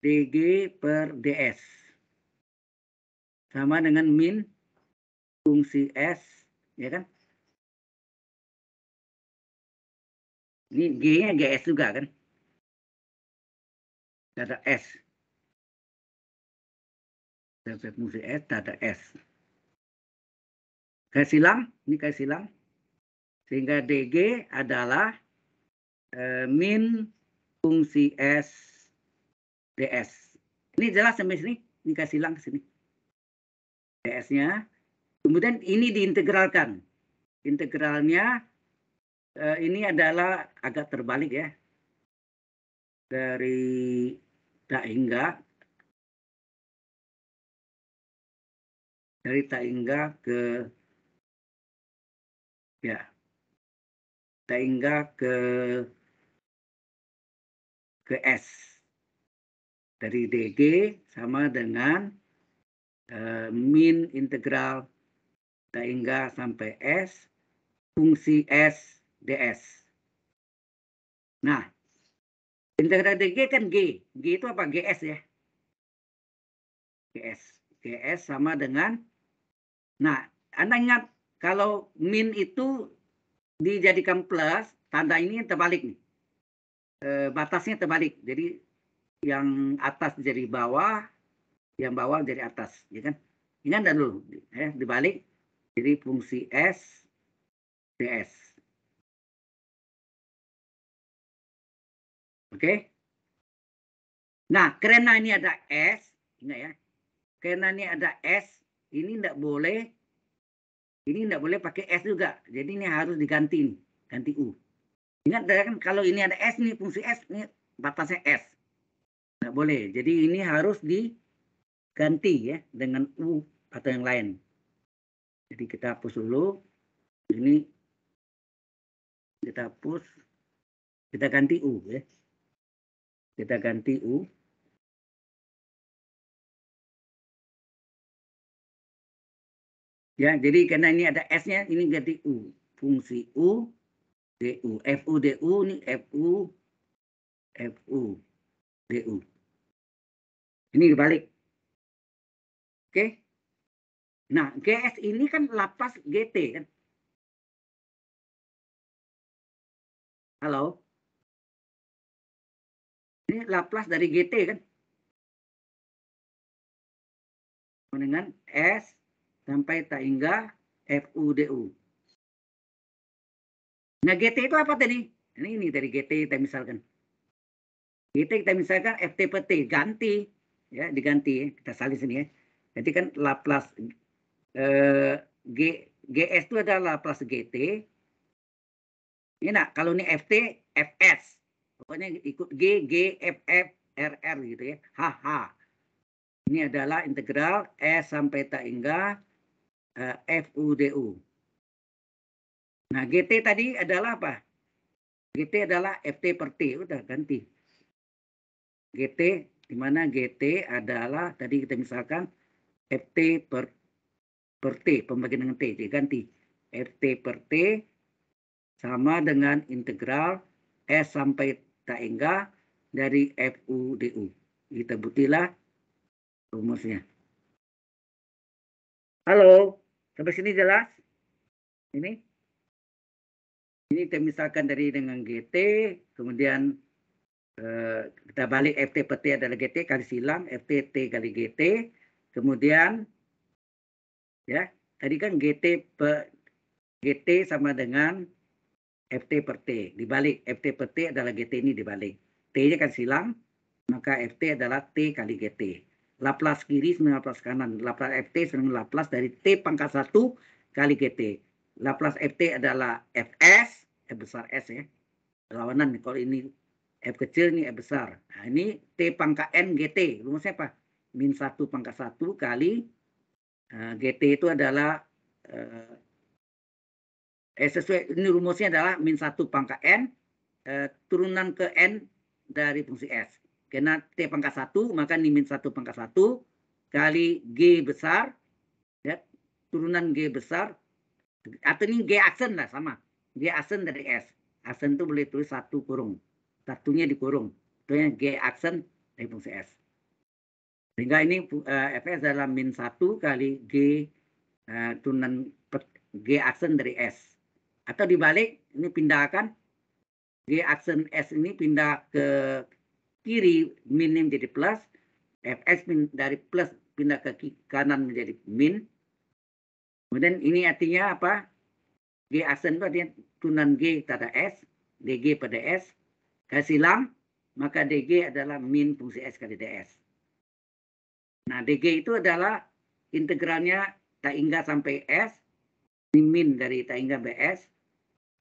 DG per DS. Sama dengan min fungsi S, ya kan? Ini G-nya GS juga kan? Data S. Data fungsi S, data S. Kayak silang, ini kayak silang. Sehingga DG adalah e, min fungsi S DS. Ini jelas sampai sini, ini kasih hilang ke sini. DS-nya. Kemudian ini diintegralkan. Integralnya eh, ini adalah agak terbalik ya. Dari tak hingga dari tak hingga ke ya tak hingga ke ke S dari DG sama dengan e, min integral sehingga sampai S fungsi S DS. Nah, integral DG kan G. G itu apa? GS ya. GS. GS sama dengan Nah, Anda ingat kalau min itu dijadikan plus, tanda ini terbalik nih. E, batasnya terbalik. Jadi yang atas jadi bawah, yang bawah jadi atas, ya kan? Ini anda dulu, ya, dibalik. Jadi fungsi S ds. Oke? Okay? Nah, karena ini ada S, ingat ya. Karena ini ada S, ini tidak boleh ini tidak boleh pakai S juga. Jadi ini harus diganti, ganti U. Ingat ya kan kalau ini ada S nih fungsi S nih batasnya S. Nggak boleh. Jadi ini harus diganti ya dengan U atau yang lain. Jadi kita hapus dulu. Ini kita hapus. Kita ganti U ya. Kita ganti U. Ya, jadi karena ini ada S-nya, ini ganti U. Fungsi U, DU. FU, DU, ini FU, FU, DU. Ini dibalik. Oke. Okay? Nah, GS ini kan lapas GT kan. Halo. Ini lapas dari GT kan. Dengan S sampai tak hingga FUDU. Nah GT itu apa tadi? Ini, ini dari GT kita misalkan. GT kita misalkan FTPT, ganti ya diganti ya. kita salin sini ya. nanti kan Laplace eh, G, GS itu adalah Laplace GT. Ini nak kalau ini FT, FS. Pokoknya ikut G, G, F, F, R, R gitu ya. HH. Ini adalah integral S sampai tak hingga eh, F, U, D, U. Nah, GT tadi adalah apa? GT adalah FT per T. Udah ganti. GT di mana GT adalah tadi kita misalkan FT per, per T, pembagian dengan T, jadi ganti. FT per T sama dengan integral S sampai tak Taengga dari FU DU. Kita butilah rumusnya. Halo, sampai sini jelas? Ini? Ini kita misalkan dari dengan GT, kemudian Eh, kita balik FT per T adalah GT kali silang, FT T kali GT. Kemudian ya, tadi kan GT per GT sama dengan FT per T. Dibalik FT per T adalah GT ini dibalik. T-nya kan silang, maka FT adalah T kali GT. Laplace kiri sama Laplace kanan. Laplace FT sama Laplace dari T pangkat 1 kali GT. Laplace FT adalah FS, F besar S ya. Lawanan kalau ini F kecil ini F besar. Nah, ini T pangkat N GT. Rumusnya apa? Min 1 pangkat 1 kali uh, eh, GT itu adalah uh, eh, sesuai ini rumusnya adalah min 1 pangkat N uh, turunan ke N dari fungsi S. Karena T pangkat 1 maka ini min 1 pangkat 1 kali G besar ya, turunan G besar atau ini G aksen lah sama. G aksen dari S. Aksen itu boleh tulis satu kurung satunya dikurung. Contohnya G aksen dari fungsi S. Sehingga ini eh, Fs adalah min 1 kali G uh, tunan G aksen dari S. Atau dibalik, ini pindahkan G aksen S ini pindah ke kiri, min jadi menjadi plus. Fs min dari plus pindah ke kanan menjadi min. Kemudian ini artinya apa? G aksen itu artinya tunan G pada S, DG pada S. Garis silang, maka DG adalah min fungsi S kali DS. Nah, DG itu adalah integralnya tak hingga sampai S, min dari tak hingga BS.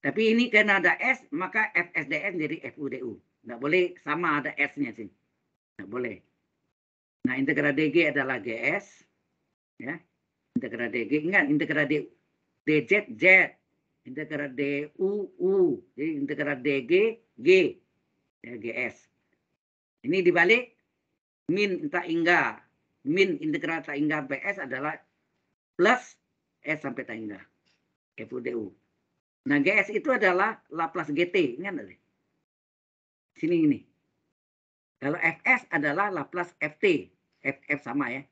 Tapi ini karena ada S, maka FSDS jadi FUDU. Tidak boleh sama ada S-nya sih. Tidak boleh. Nah, integral DG adalah GS. Ya. Integral DG, ingat, integral D, DJ, Z. Integral DU, U. Jadi integral DG, G. GS Ini dibalik min tak hingga min integral tak hingga PS adalah plus S sampai tak hingga FUDU. Nah GS itu adalah Laplace GT, ini ada nggak? Sini ini. Kalau FS adalah Laplace FT, FF sama ya.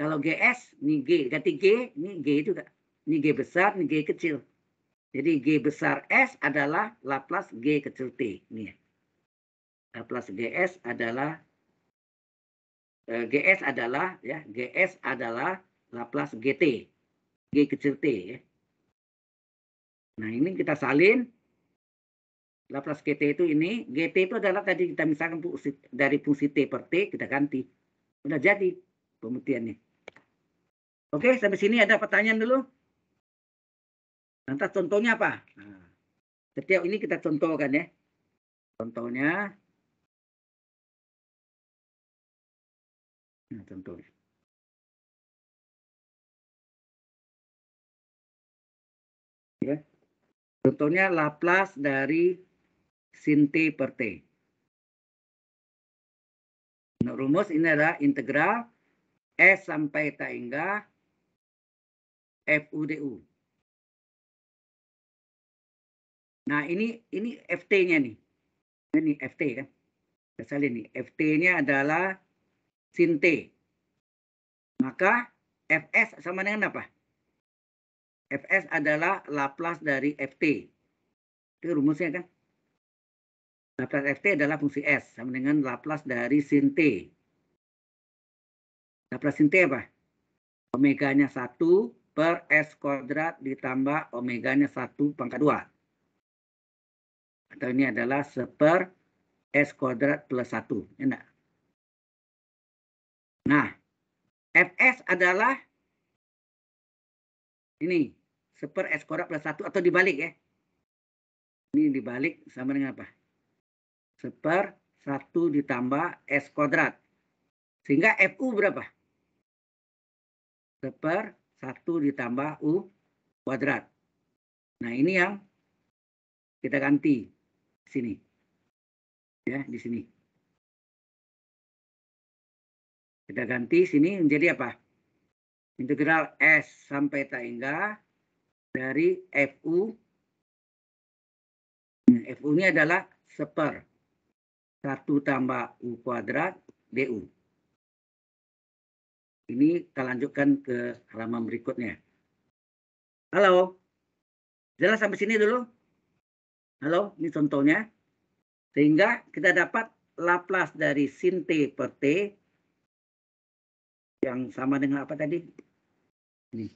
Kalau GS, ini G, ganti G, ini G juga. Ini G besar, ini G kecil. Jadi G besar S adalah Laplace G kecil T. Ini ya. Nah, plus GS adalah eh, GS adalah ya GS adalah Laplace GT G kecil T ya. Nah ini kita salin Laplace GT itu ini GT itu adalah tadi kita misalkan fungsi, dari fungsi T per T kita ganti udah jadi pembuktiannya Oke sampai sini ada pertanyaan dulu Nanti contohnya apa nah, setiap ini kita contohkan ya contohnya Nah, tentu ya contohnya Laplace dari sin t per t rumus ini adalah integral S e sampai T hingga FUDU. Nah, ini ini FT-nya nih. Ini FT kan. Saya nih, FT-nya adalah sin T. Maka Fs sama dengan apa? Fs adalah Laplace dari Ft. Itu rumusnya kan? Laplace Ft adalah fungsi S sama dengan Laplace dari sin T. Laplace sin T apa? Omeganya 1 per S kuadrat ditambah omeganya 1 pangkat 2. Atau ini adalah seper S kuadrat plus 1. Enak. Nah, Fs adalah ini, seper S kuadrat plus 1 atau dibalik ya. Ini dibalik sama dengan apa? Seper 1 ditambah S kuadrat. Sehingga FU berapa? Seper 1 ditambah U kuadrat. Nah ini yang kita ganti sini. Ya, di sini. Kita ganti sini menjadi apa? Integral S sampai tak hingga dari FU. Hmm, FU ini adalah seper. 1 tambah U kuadrat DU. Ini kita lanjutkan ke halaman berikutnya. Halo. Jelas sampai sini dulu? Halo, ini contohnya. Sehingga kita dapat Laplace dari sin T per T yang sama dengan apa tadi? Ini.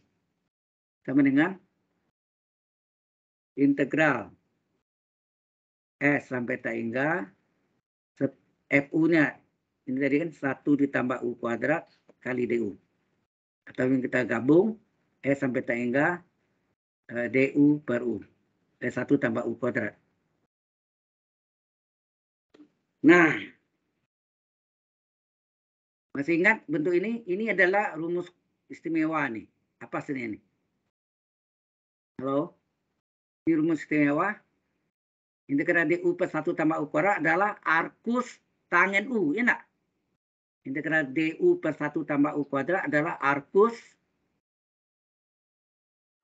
Sama dengan integral S sampai tak hingga FU-nya ini tadi kan 1 ditambah U kuadrat kali DU. Atau yang kita gabung S sampai tak hingga eh, DU per U. S1 tambah U kuadrat. Nah, masih ingat bentuk ini? Ini adalah rumus istimewa nih. Apa sih ini? Halo? Ini rumus istimewa. Integral DU per 1 tambah U kuadrat adalah arkus tangen U. Ya enggak? Integral DU per 1 tambah U kuadrat adalah arkus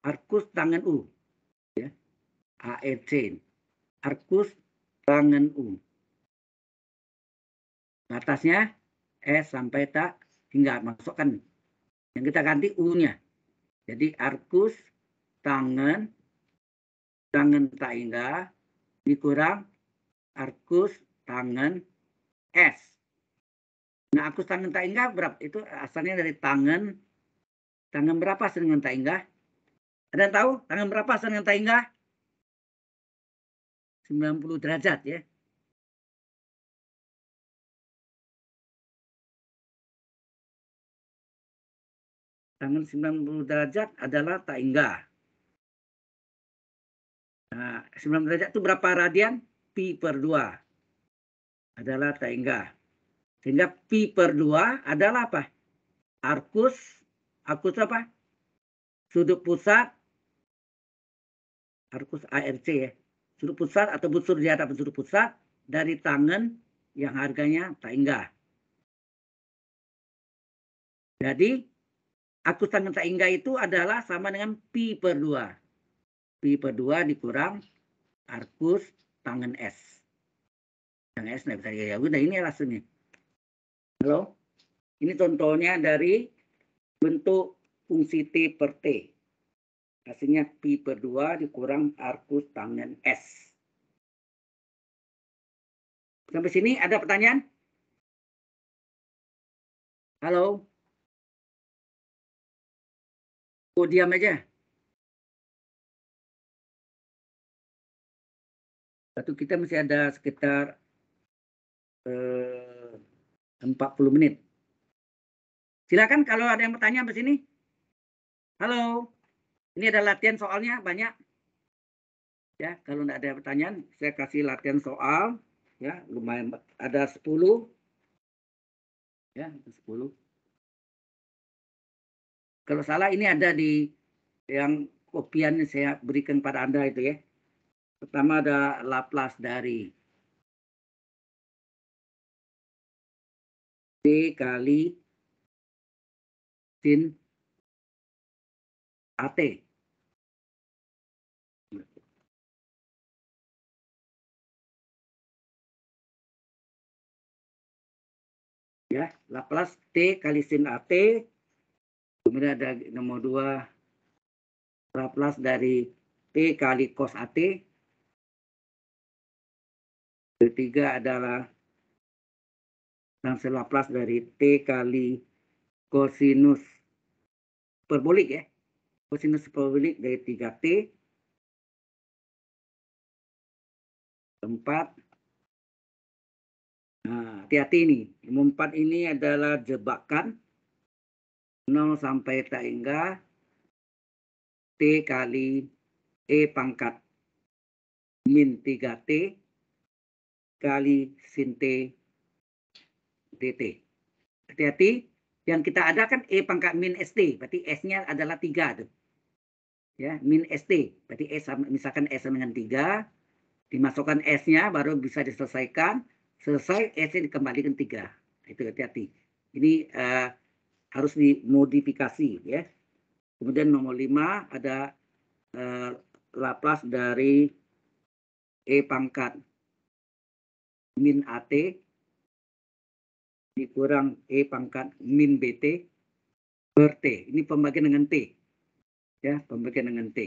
arkus tangen U. Ya. AEC. Arkus tangen U. Batasnya S sampai tak hingga masukkan. Yang kita ganti U-nya. Jadi arkus tangan tangan tak hingga dikurang arkus tangan S. Nah, arkus tangan tak hingga berapa? Itu asalnya dari tangan tangan berapa dengan tak hingga? Ada yang tahu tangan berapa dengan tak hingga? 90 derajat ya. Tangan 90 derajat adalah taingga. Nah, 90 derajat itu berapa radian? Pi per 2 adalah taingga. Sehingga Pi per 2 adalah apa? Arkus. Arkus apa? Sudut pusat. Arkus ARC ya. Sudut pusat atau busur di hadapan sudut pusat dari tangan yang harganya taingga. Jadi Aku tangen tak hingga itu adalah sama dengan pi per 2. Pi per 2 dikurang arkus tangan S. Tangen S nggak bisa ya. Udah ini alasannya. Halo? Ini contohnya dari bentuk fungsi T per T. Hasilnya Pi per 2 dikurang arkus tangan S. Sampai sini ada pertanyaan? Halo? Oh diam aja. Satu kita masih ada sekitar eh, 40 menit. Silakan kalau ada yang bertanya sampai sini. Halo. Ini ada latihan soalnya banyak. Ya, kalau tidak ada pertanyaan, saya kasih latihan soal. Ya, lumayan ada 10. Ya, 10. Kalau salah ini ada di yang kopiannya saya berikan pada Anda itu ya. Pertama ada Laplace dari D kali sin AT. Ya, Laplace T kali sin AT Kemudian ada nomor 2 Laplace dari T kali cos AT. Ketiga adalah langsung Laplace dari T kali kosinus perbolik ya. Kosinus perbolik dari 3T. Keempat. Nah, hati-hati ini Nomor 4 ini adalah jebakan 0 sampai tak hingga T kali E pangkat min 3T kali sin T DT. Hati-hati, yang kita ada kan E pangkat min ST, berarti S-nya adalah 3 tuh. Ya, min ST, berarti S e sama, misalkan S sama dengan 3, dimasukkan S-nya baru bisa diselesaikan, selesai S-nya dikembalikan 3. Itu hati-hati. Ini uh, harus dimodifikasi ya. Kemudian nomor 5 ada eh, laplas dari E pangkat min AT dikurang E pangkat min BT per T. Ini pembagian dengan T. Ya, pembagian dengan T.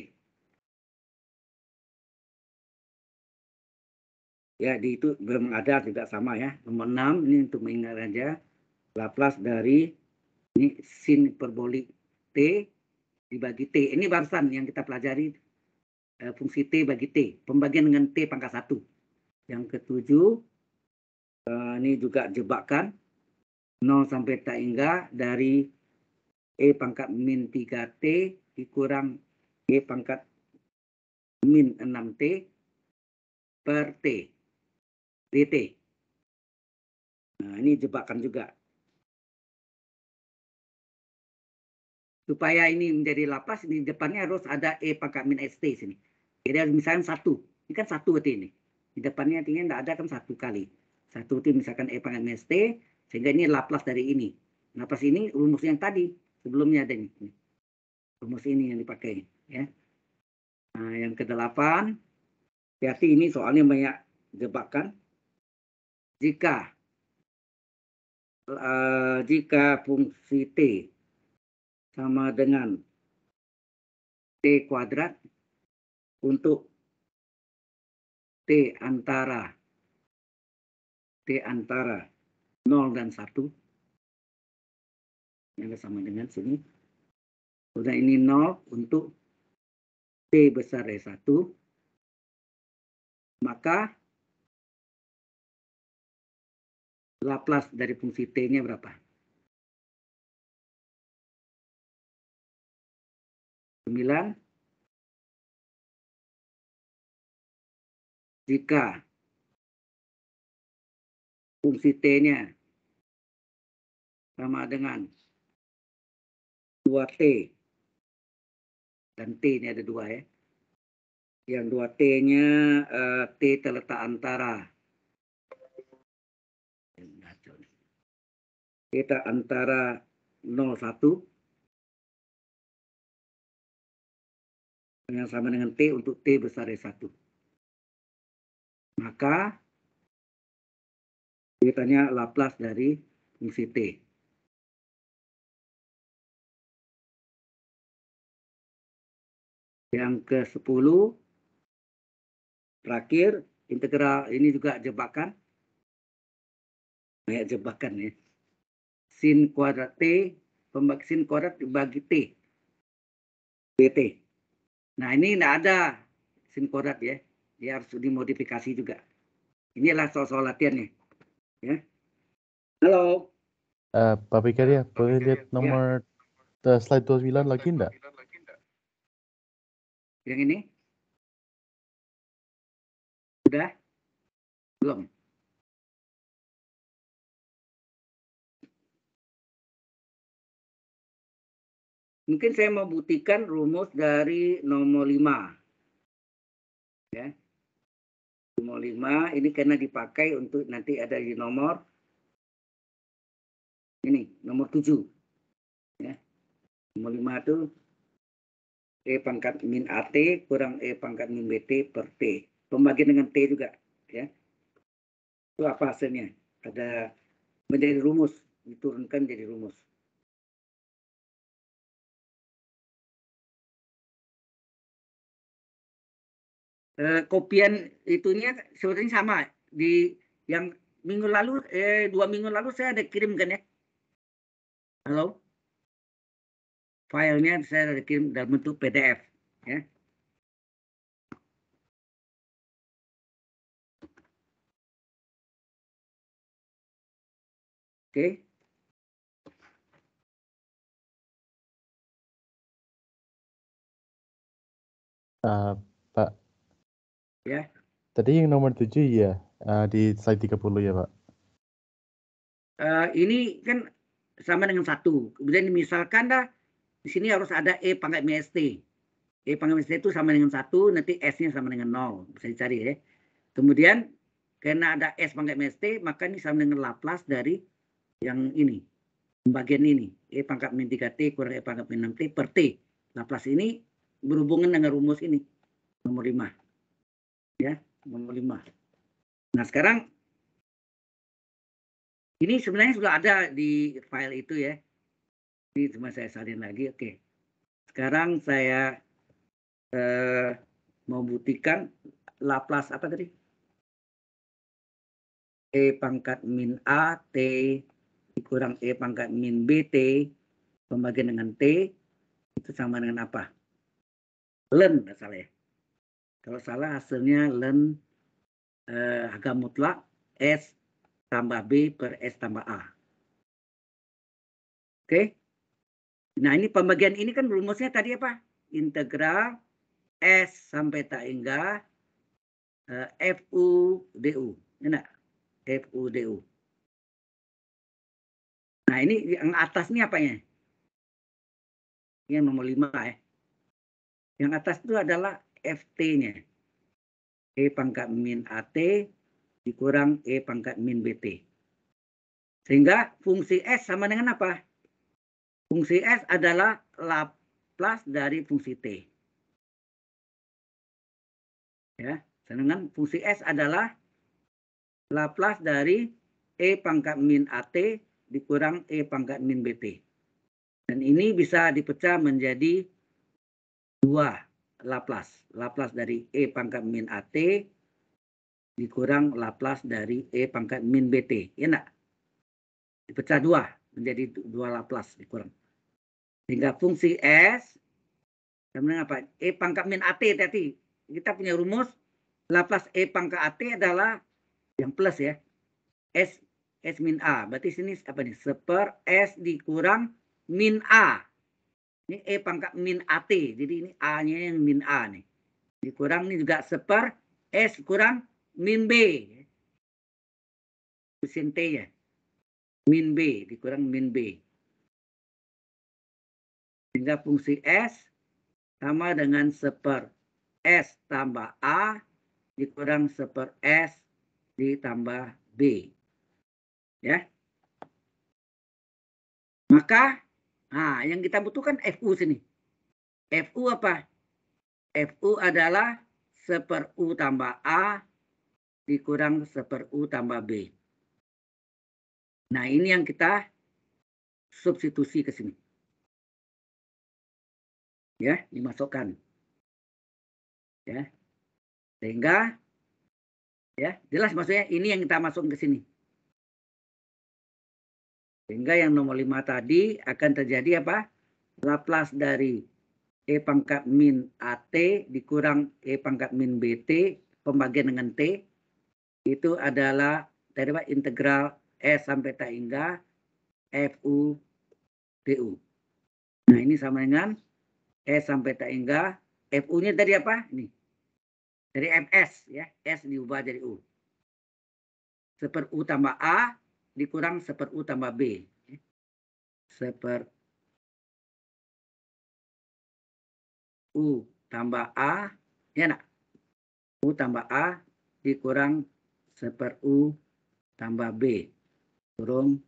Ya, di itu belum ada tidak sama ya. Nomor 6 ini untuk mengingat aja laplas dari ini sin hiperbolik T dibagi T. Ini barusan yang kita pelajari eh, fungsi T bagi T. Pembagian dengan T pangkat 1. Yang ketujuh, eh, ini juga jebakan 0 sampai tak hingga dari E pangkat min 3T dikurang E pangkat min 6T per T. DT. Nah, ini jebakan juga. supaya ini menjadi lapas di depannya harus ada e pangkamin st sini jadi harus misalnya satu ini kan satu berarti ini di depannya tinggal tidak ada kan satu kali satu itu misalkan e pangkamin st sehingga ini laplas dari ini lapas ini rumus yang tadi sebelumnya ada ini rumus ini yang dipakai ya nah yang kedelapan berarti ini soalnya banyak jebakan jika uh, jika fungsi t sama dengan T kuadrat untuk T antara T antara 0 dan 1 yang sama dengan sini. Kemudian ini 0 untuk T besar dari 1. Maka Laplace dari fungsi T-nya berapa? 9 jika fungsi T-nya sama dengan 2T dan T ini ada dua ya yang 2T-nya uh, eh, T terletak antara kita antara 0 1 dengan sama dengan T untuk T besar E1. Maka tanya Laplace dari fungsi T. Yang ke-10 terakhir integral ini juga jebakan. Banyak jebakan ya. Sin kuadrat T, pembagi sin kuadrat dibagi T. DT. Nah ini tidak ada SIM kodak ya, dia harus dimodifikasi juga. Inilah soal-soal nih. Ya. Halo. Uh, Pak Pikir ya, boleh lihat iya. nomor ya. slide 29 lagi enggak? Yang ini? Sudah? Belum? Mungkin saya mau buktikan rumus dari nomor 5. Ya. Nomor 5 ini karena dipakai untuk nanti ada di nomor ini, nomor 7. Ya. Nomor 5 itu E pangkat min AT kurang E pangkat min BT per T. pembagi dengan T juga. ya Itu apa hasilnya? Ada menjadi rumus, diturunkan jadi rumus. Eh, kopian itunya sebetulnya sama di yang minggu lalu eh dua minggu lalu saya ada kirimkan ya. Halo. Filenya saya ada kirim dalam bentuk PDF ya. Oke. Okay. Uh, eh, ya. Tadi yang nomor 7 ya uh, di slide 30 ya Pak. Uh, ini kan sama dengan satu. Kemudian misalkan dah di sini harus ada E pangkat MST. E pangkat MST itu sama dengan satu, nanti S-nya sama dengan nol. Bisa dicari ya. Kemudian karena ada S pangkat MST, maka ini sama dengan Laplace dari yang ini. Bagian ini. E pangkat min 3T kurang E pangkat min 6T per T. Laplace ini berhubungan dengan rumus ini. Nomor 5 ya nomor 5 nah sekarang ini sebenarnya sudah ada di file itu ya ini cuma saya salin lagi oke sekarang saya eh, mau buktikan Laplace apa tadi E pangkat min A T dikurang E pangkat min B t pembagian dengan T itu sama dengan apa? Len, salah ya. Kalau salah hasilnya len eh, harga mutlak S tambah B per S tambah A. Oke. Okay? Nah ini pembagian ini kan rumusnya tadi apa? Integral S sampai tak hingga eh, FU DU. Enak? FU DU. Nah ini yang atas ini apanya? Yang nomor 5 ya. Eh. Yang atas itu adalah FT-nya. E pangkat min AT dikurang E pangkat min BT. Sehingga fungsi S sama dengan apa? Fungsi S adalah Laplace dari fungsi T. Ya, sedangkan fungsi S adalah Laplace dari E pangkat min AT dikurang E pangkat min BT. Dan ini bisa dipecah menjadi dua Laplace. Laplace dari E pangkat min AT dikurang Laplace dari E pangkat min BT. Ya enggak? Dipecah dua menjadi dua Laplace dikurang. Sehingga fungsi S sama apa? E pangkat min AT tadi. Kita punya rumus Laplace E pangkat AT adalah yang plus ya. S S min A. Berarti sini apa nih? Seper S dikurang min A. Ini E pangkat min AT. Jadi ini A-nya yang min A nih. Dikurang ini juga seper. S kurang min B. Mesin T ya. Min B. Dikurang min B. Sehingga fungsi S sama dengan seper S tambah A dikurang seper S ditambah B. Ya. Maka Nah, yang kita butuhkan FU sini. FU apa? FU adalah seperu U tambah A dikurang seperu U tambah B. Nah, ini yang kita substitusi ke sini. Ya, dimasukkan. Ya. Sehingga ya, jelas maksudnya ini yang kita masukkan ke sini. Sehingga yang nomor 5 tadi akan terjadi apa? Laplace dari E pangkat min AT dikurang E pangkat min BT pembagian dengan T itu adalah dari integral S sampai tak hingga FU DU. Nah ini sama dengan S sampai tak hingga FU-nya tadi apa? Ini. Dari MS ya. S diubah jadi U. Seperti U tambah A dikurang seper U tambah B. Seper U tambah A, ya nak? U tambah A dikurang seper U tambah B, kurung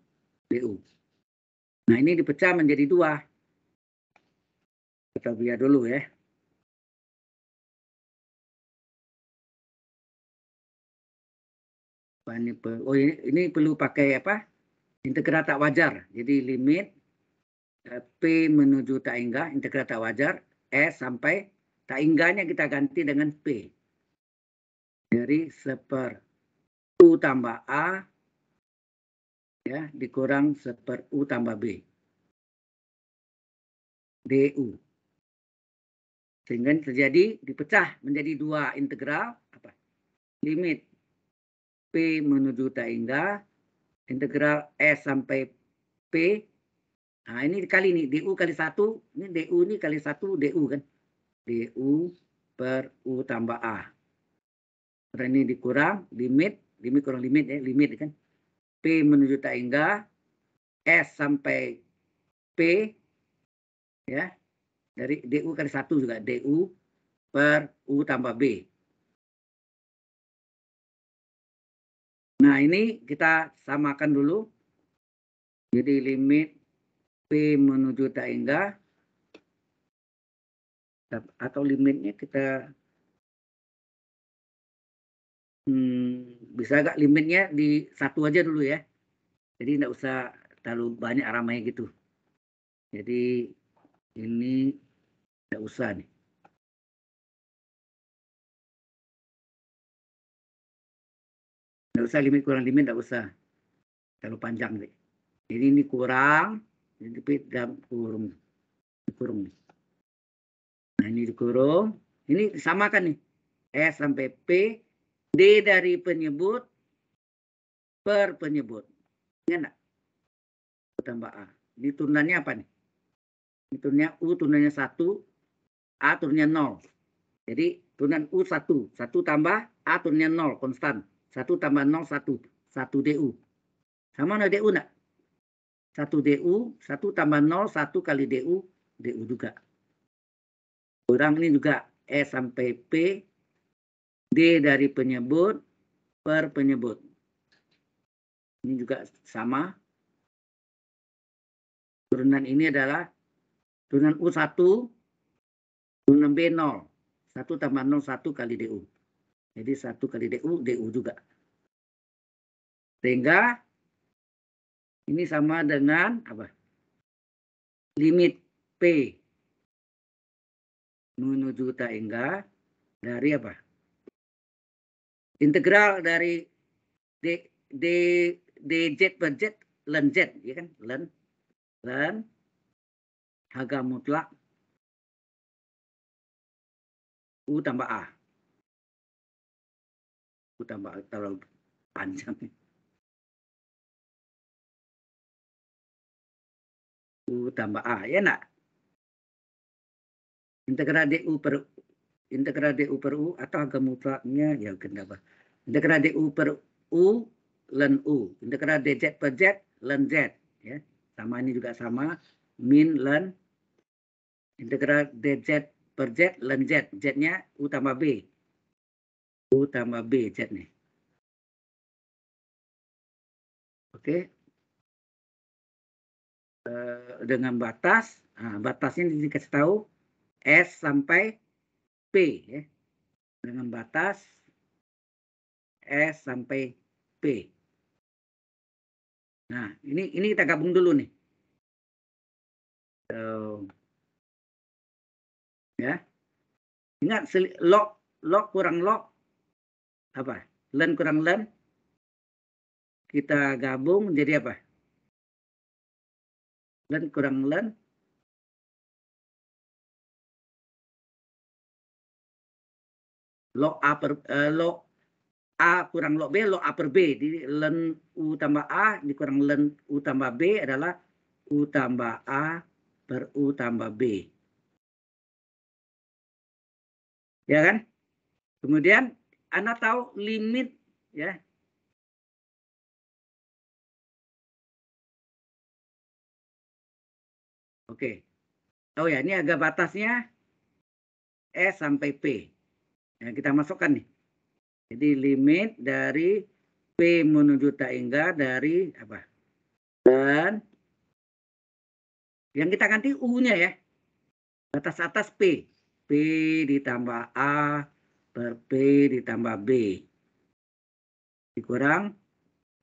BU. Nah ini dipecah menjadi dua. Kita lihat dulu ya. ini oh ini, ini perlu pakai apa? Integral tak wajar. Jadi limit eh, P menuju tak hingga, integral tak wajar, S sampai tak hingganya kita ganti dengan P. Dari seper U tambah A ya dikurang seper U tambah B. DU. Sehingga terjadi dipecah menjadi dua integral apa? Limit P menuju tak hingga integral S sampai P. Nah, ini kali ini DU kali satu, ini DU ini kali satu DU kan. DU per U tambah A. Karena ini dikurang, limit, limit kurang limit ya, limit kan. P menuju tak hingga S sampai P, ya, dari DU kali satu juga, DU per U tambah B. Nah, ini kita samakan dulu. Jadi limit P menuju tak hingga atau limitnya kita hmm, bisa agak limitnya di satu aja dulu ya. Jadi tidak usah terlalu banyak ramai gitu. Jadi ini tidak usah nih. Nggak usah limit kurang limit, nggak usah. Terlalu panjang deh. Jadi ini kurang, tapi dalam kurung. Dikurung nih. Nah ini dikurung. Ini samakan nih. S sampai P. D dari penyebut per penyebut. Ini nggak? Tambah A. Ini turunannya apa nih? Ini turunannya U turunannya 1, A turunannya 0. Jadi turunan U 1. 1 tambah A turunannya 0, konstan. 1 tambah 0, 1. 1 DU. Sama ada DU enggak? 1 DU, 1 tambah 0, 1 kali DU, DU juga. Kurang ini juga E sampai P, D dari penyebut per penyebut. Ini juga sama. Turunan ini adalah turunan U1, turunan B0. 1 tambah 0, 1 kali DU. Jadi satu kali DU, DU juga. Sehingga ini sama dengan apa? Limit P menuju taengga dari apa? Integral dari D, D, DZ per Z, len Z, ya kan? Len, len, harga mutlak U tambah A udah terlalu panjang nih. U tambah A, ah, ya nak? Integral DU per integral DU per U atau agak mutlaknya ya kenapa? Integral DU per U len U. Integral DZ per Z len Z. Ya. Sama ini juga sama. Min len integral DZ per Z len Z. Z-nya U tambah B. U tambah B, Z nih. Oke. E, dengan batas, nah, batasnya dikasih tahu S sampai P. Ya. Dengan batas S sampai P. Nah, ini ini kita gabung dulu nih. So, ya. Ingat log log kurang log apa? Len kurang len kita gabung menjadi apa? Len kurang len log A per uh, log A kurang log B, log A per B. Jadi len U tambah A dikurang len U tambah B adalah U tambah A per U tambah B. Ya kan? Kemudian anda tahu limit ya Oke. Okay. Oh ya, ini agak batasnya S sampai P. Yang kita masukkan nih. Jadi limit dari P menuju tak hingga dari apa? Dan yang kita ganti U-nya ya. Batas atas P. P ditambah A per P ditambah B. Dikurang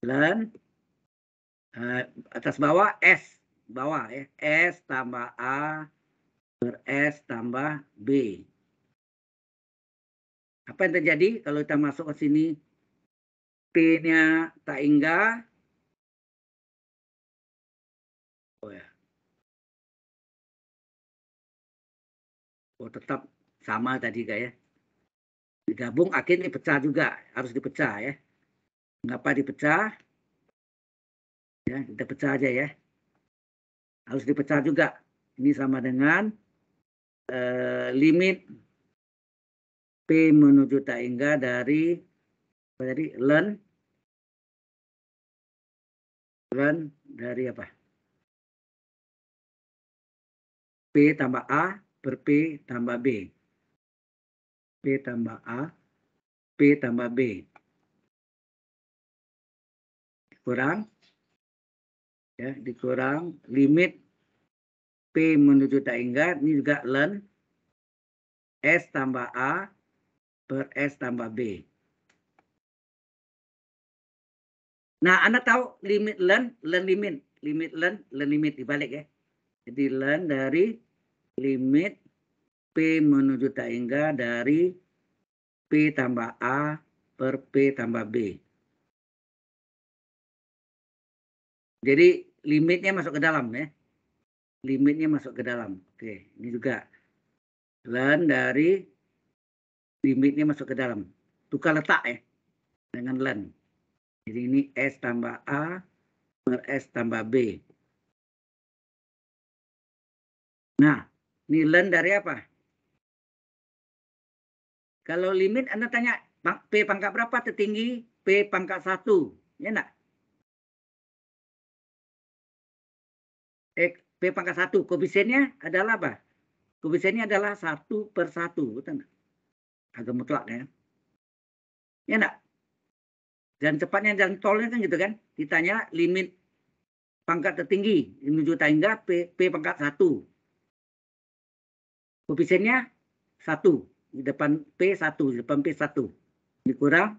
Dan Uh, atas bawah S. Bawah ya. S tambah A per S tambah B. Apa yang terjadi kalau kita masuk ke sini? P-nya tak hingga. Oh ya. Oh tetap sama tadi kayak ya digabung akhirnya dipecah juga harus dipecah ya mengapa dipecah ya kita pecah aja ya harus dipecah juga ini sama dengan eh, limit p menuju tak hingga dari apa tadi len len dari apa p tambah a per p tambah b p tambah A, P tambah B. dikurang ya, dikurang limit P menuju tak ingat, ini juga len, S tambah A per S tambah B. Nah, Anda tahu limit len, len limit, limit len, len limit dibalik ya. Jadi len dari limit P menuju tak hingga dari P tambah A per P tambah B. Jadi limitnya masuk ke dalam ya. Limitnya masuk ke dalam. Oke, ini juga. Len dari limitnya masuk ke dalam. Tukar letak ya dengan len. Jadi ini S tambah A per S tambah B. Nah, ini len dari apa? Kalau limit Anda tanya P pangkat berapa tertinggi? P pangkat 1. Ya enggak? Eh, P pangkat 1. Koefisiennya adalah apa? Koefisiennya adalah 1 per 1. Betul enggak? Agak mutlak ya. Ya enggak? Dan cepatnya jalan tolnya kan gitu kan. Ditanya limit pangkat tertinggi menuju tangga P, P pangkat 1. Koefisiennya 1 di depan P1, di depan P1. Dikurang,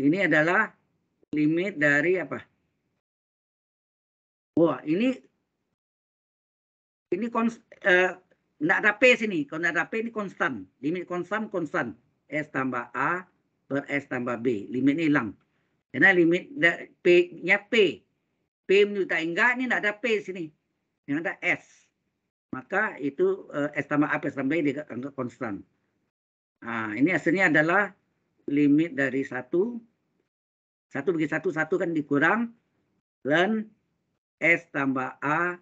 ini adalah limit dari apa? Wah, ini ini kons, eh, nggak ada P sini. Kalau nggak ada P ini konstan. Limit konstan, konstan. S tambah A per S tambah B. limit ini hilang. Karena limit P-nya P. P menyutai enggak, ini nggak ada P sini. Yang ada S. Maka itu eh, S tambah A, per S tambah B dianggap konstan. Nah, ini hasilnya adalah limit dari satu satu bagi satu satu kan dikurang dan s tambah a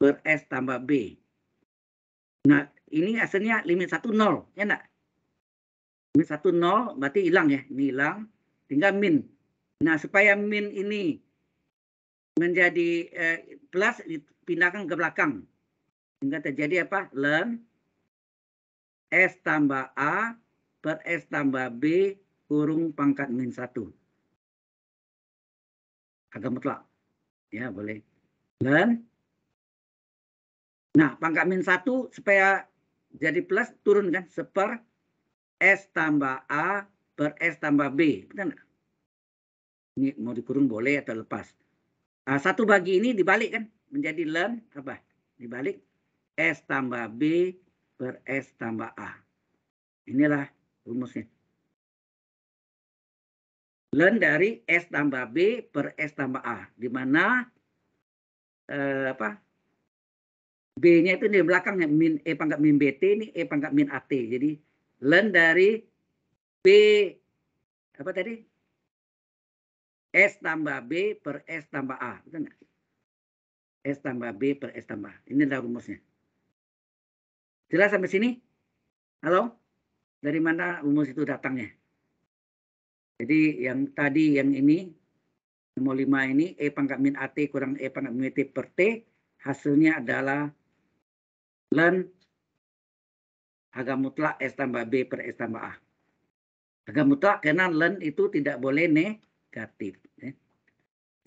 per s tambah b. Nah, ini hasilnya limit satu nol, ya enggak? Limit satu nol berarti hilang ya, ini hilang, tinggal min. Nah, supaya min ini menjadi eh, plus dipindahkan ke belakang. Sehingga terjadi apa? Learn. S tambah A per S tambah B kurung pangkat min 1. Agak mutlak. Ya, boleh. Dan Nah, pangkat min 1 supaya jadi plus turun kan seper S tambah A per S tambah B. Ini mau dikurung boleh atau lepas. Nah, satu bagi ini dibalik kan menjadi len apa? Dibalik S tambah B per S tambah A. Inilah rumusnya. Len dari S tambah B per S tambah A. Di mana eh, B-nya itu di belakangnya min E pangkat min BT ini E pangkat min AT. Jadi len dari B apa tadi? S tambah B per S tambah A. Betul S tambah B per S tambah A. Ini adalah rumusnya. Jelas sampai sini? Halo? Dari mana rumus itu datangnya? Jadi yang tadi yang ini nomor 5 ini E pangkat min AT kurang E pangkat min T per T hasilnya adalah ln harga mutlak S tambah B per S tambah A. Harga mutlak karena ln itu tidak boleh negatif. Ya.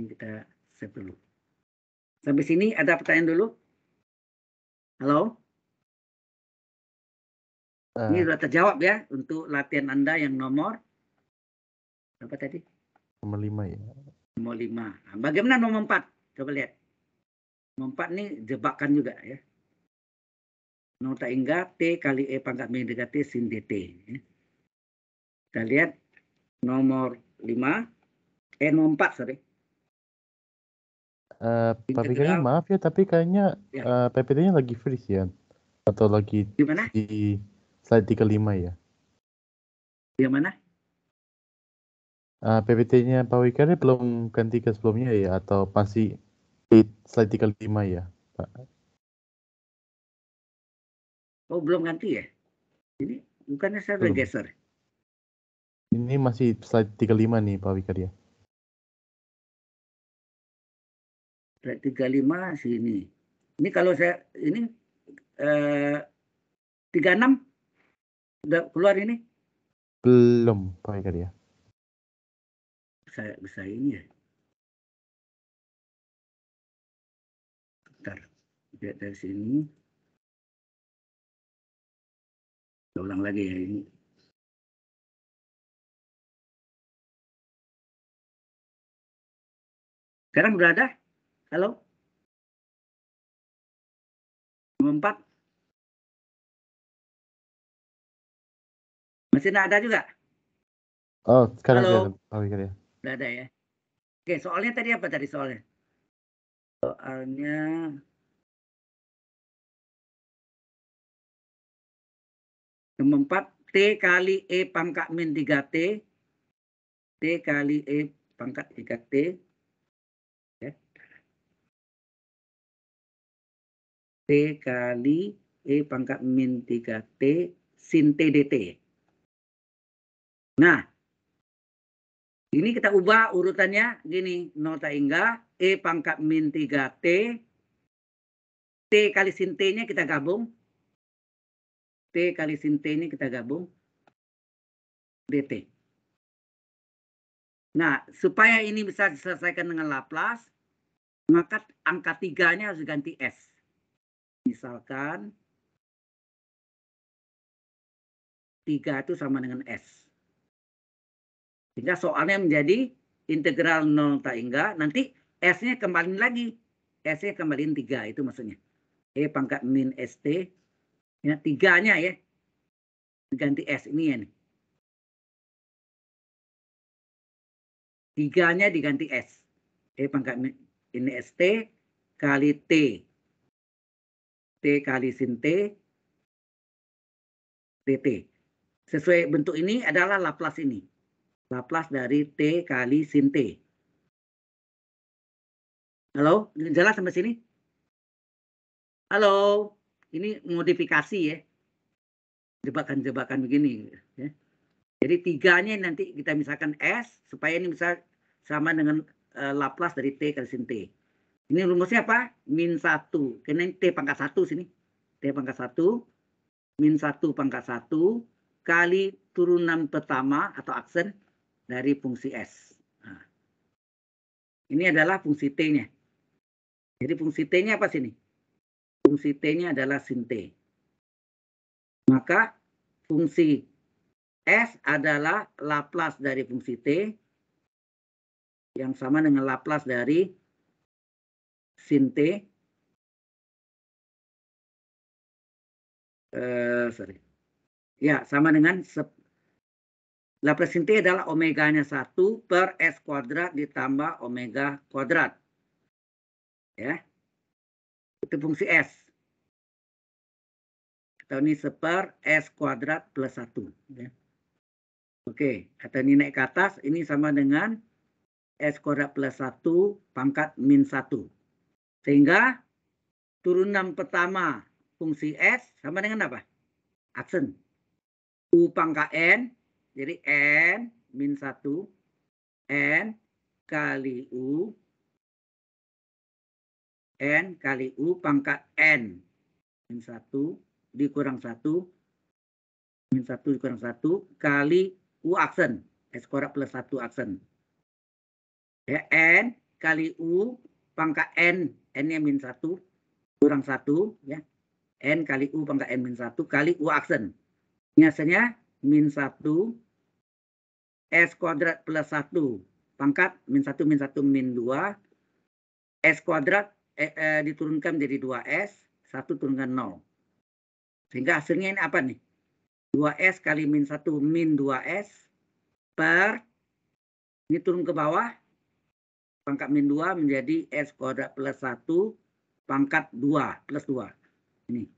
Ini kita save dulu. Sampai sini ada pertanyaan dulu? Halo? Ini eh. sudah terjawab ya untuk latihan Anda yang nomor apa tadi? Nomor 5 ya. Nomor 5. Nah, bagaimana nomor 4? Coba lihat. Nomor 4 ini jebakan juga ya. Nota hingga T kali E pangkat B dekat T sin ya. DT. Kita lihat nomor 5. Eh, nomor 4, sorry. Uh, eh, PPT-nya maaf ya, tapi kayaknya ya. Uh, eh, PPT-nya lagi freeze ya. Atau lagi Gimana? di slide 35 ya. Yang mana? Uh, ah, PPT-nya Pak Wikari belum ganti ke sebelumnya ya atau masih di slide 35 ya, Pak? Oh, belum ganti ya? Ini bukannya saya belum. geser. Ini masih slide 35 nih Pak Wikari ya. Slide 35 sini. Ini kalau saya ini eh, 36 Udah keluar ini? Belum, pakai kali ya. Bisa, bisa ini ya. Bentar, lihat dari sini. Kita ulang lagi ya ini. Sekarang berada Halo? empat Masih ada juga? Oh, sekarang Halo. Ada. Oh, iya. Udah iya. ada ya. Oke, soalnya tadi apa tadi soalnya? Soalnya nomor 4 T kali E pangkat min 3T T kali E pangkat 3T ya. T kali E pangkat min 3T sin T dt. Ya. Nah, ini kita ubah urutannya gini, nota hingga E pangkat min 3T, T kali sin T-nya kita gabung, T kali sin T-nya kita gabung, DT. Nah, supaya ini bisa diselesaikan dengan Laplace, maka angka tiganya harus ganti S. Misalkan, 3 itu sama dengan S. Sehingga soalnya menjadi integral 0 tak hingga. Nanti S-nya kembali lagi. S-nya kembaliin 3 itu maksudnya. E pangkat min ST. Ya, tiganya ya. Ganti S ini ya nih. Tiganya diganti S. E pangkat min ini ST kali T. T kali sin T. DT. Sesuai bentuk ini adalah Laplace ini. Laplace dari T kali sin T. Halo, jelas sampai sini? Halo, ini modifikasi ya. Jebakan-jebakan begini. Ya. Jadi tiganya nanti kita misalkan S, supaya ini bisa sama dengan uh, Laplace dari T kali sin T. Ini rumusnya apa? Min 1. Karena ini T pangkat 1 sini. T pangkat 1, min 1 pangkat 1, kali turunan pertama atau aksen dari fungsi S. Nah, ini adalah fungsi T-nya. Jadi fungsi T-nya apa sini? Fungsi T-nya adalah sin T. Maka fungsi S adalah Laplace dari fungsi T yang sama dengan Laplace dari sin T. Eh, sorry. Ya, sama dengan Laplace inti adalah omeganya 1 per S kuadrat ditambah omega kuadrat. Ya. Itu fungsi S. Kita ini seper S kuadrat plus 1. Ya. Oke, atau ini naik ke atas, ini sama dengan S kuadrat plus 1 pangkat min 1. Sehingga turunan pertama fungsi S sama dengan apa? Aksen. U pangkat N jadi N min 1 N kali U N kali U pangkat N min 1 dikurang 1 min 1 dikurang 1 kali U aksen S korak plus 1 aksen ya N kali U pangkat N N nya min 1 kurang 1 ya N kali U pangkat N min 1 kali U aksen biasanya min 1 S kuadrat plus 1 pangkat min 1 min 1 min 2 S kuadrat eh, eh, diturunkan menjadi 2S 1 turunkan 0 sehingga hasilnya ini apa nih 2S kali min 1 min 2S per ini turun ke bawah pangkat min 2 menjadi S kuadrat plus 1 pangkat 2 plus 2 ini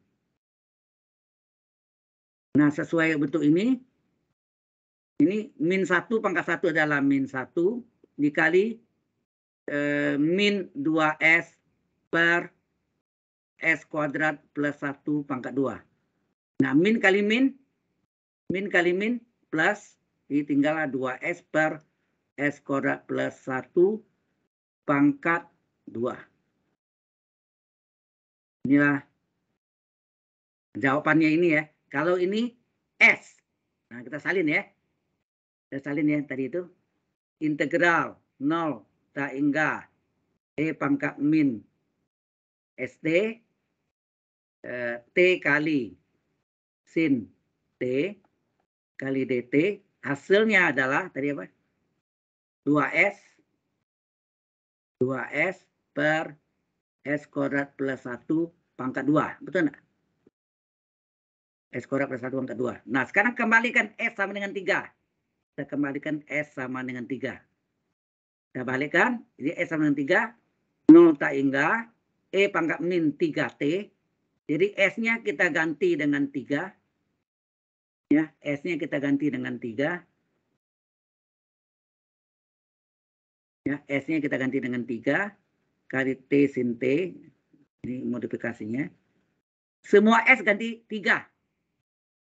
Nah, sesuai bentuk ini, ini min 1 pangkat 1 adalah min 1 dikali eh, min 2S per S kuadrat plus 1 pangkat 2. Nah, min kali min, min kali min plus, ini tinggallah 2S per S kuadrat plus 1 pangkat 2. Inilah jawabannya ini ya. Kalau ini S. Nah, kita salin ya. Kita salin ya tadi itu. Integral 0 tak hingga E pangkat min ST e, eh, T kali sin T kali DT. Hasilnya adalah tadi apa? 2S 2S per S kuadrat plus 1 pangkat 2. Betul enggak? S kuadrat plus 1 pangkat 2. Nah, sekarang kembalikan S sama dengan 3. Kita kembalikan S sama dengan 3. Kita balikkan. Jadi S sama dengan 3. 0 tak hingga. E pangkat min 3T. Jadi S-nya kita ganti dengan 3. Ya, S-nya kita ganti dengan 3. Ya, S-nya kita ganti dengan 3. Kali T sin T. Ini modifikasinya. Semua S ganti 3.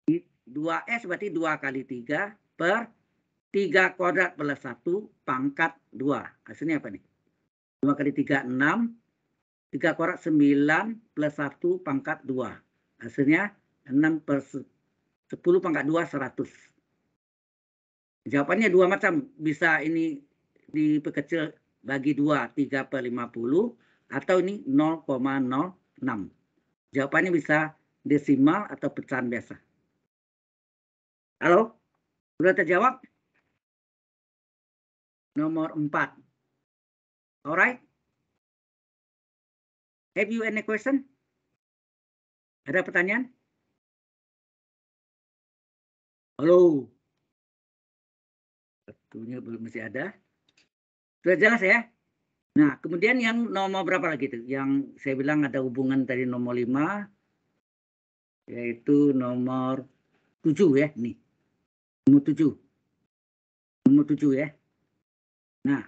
2S berarti 2 kali 3 per 3 kuadrat plus 1 pangkat 2. Hasilnya apa nih? 2 kali 3, 6. 3 kuadrat 9 plus 1 pangkat 2. Hasilnya 6 per 10 pangkat 2, 100. Jawabannya dua macam. Bisa ini diperkecil bagi 2, 3 per 50. Atau ini 0,06. Jawabannya bisa desimal atau pecahan biasa. Halo? Sudah terjawab? Nomor 4. Alright? Have you any question? Ada pertanyaan? Halo? tentunya belum masih ada. Sudah jelas ya? Nah, kemudian yang nomor berapa lagi itu? Yang saya bilang ada hubungan tadi nomor 5, yaitu nomor 7 ya, nih. Nomor tujuh. Nomor tujuh ya. Nah.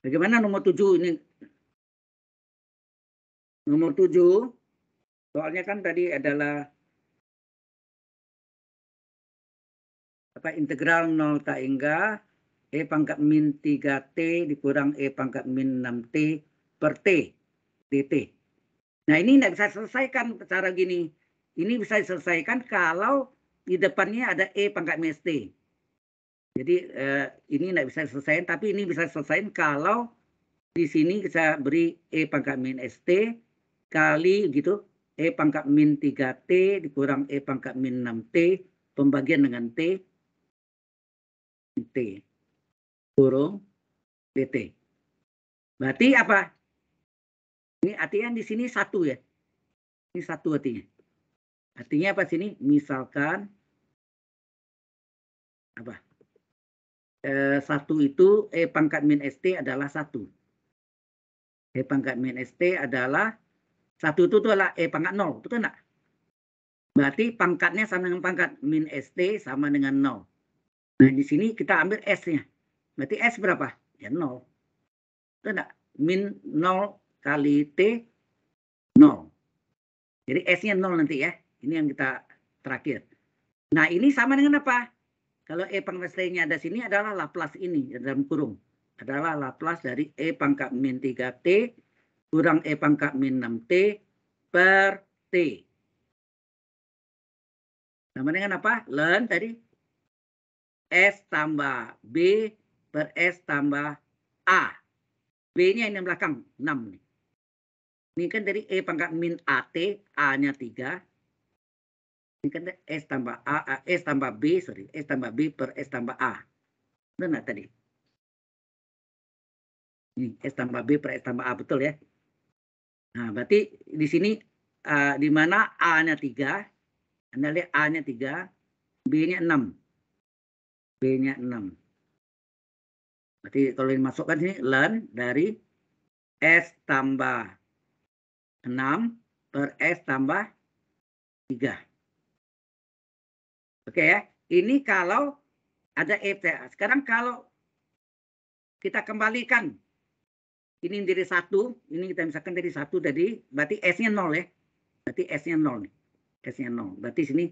Bagaimana nomor tujuh ini? Nomor tujuh. Soalnya kan tadi adalah apa integral 0 tak hingga E pangkat min 3T dikurang E pangkat min 6T per T DT. Nah ini tidak bisa selesaikan secara gini. Ini bisa diselesaikan kalau di depannya ada E pangkat minus T. Jadi eh, ini tidak bisa selesai, tapi ini bisa selesai kalau di sini kita beri E pangkat min ST kali gitu E pangkat min 3T dikurang E pangkat min 6T pembagian dengan T T kurung DT. Berarti apa? Ini artinya di sini satu ya. Ini satu artinya. Artinya apa sini? Misalkan apa e, satu itu e pangkat min st adalah satu e pangkat min st adalah satu itu tuh adalah e pangkat nol betul enggak berarti pangkatnya sama dengan pangkat min st sama dengan nol nah di sini kita ambil s-nya berarti s berapa ya nol betul enggak min nol kali t nol jadi s-nya nol nanti ya ini yang kita terakhir nah ini sama dengan apa kalau E pangkat T-nya ada sini adalah Laplace ini dalam kurung. Adalah Laplace dari E pangkat min 3T kurang E pangkat min 6T per T. Sama dengan apa? Len tadi. S tambah B per S tambah A. b ini yang belakang, 6 nih. Ini kan dari E pangkat min AT, A-nya 3. Ini kan S tambah A, A, S tambah B, sorry. S tambah B per S tambah A. Benar nggak tadi? Ini S tambah B per S tambah A, betul ya? Nah, berarti di sini uh, di mana A-nya 3. Anda lihat A-nya 3, B-nya 6. B-nya 6. Berarti kalau dimasukkan sini, learn dari S tambah 6 per S tambah 3. Oke ya. Ini kalau ada FTA. E Sekarang kalau kita kembalikan ini dari satu, ini kita misalkan dari satu tadi, berarti S-nya nol ya. Berarti S-nya nol nih. S-nya nol. Berarti sini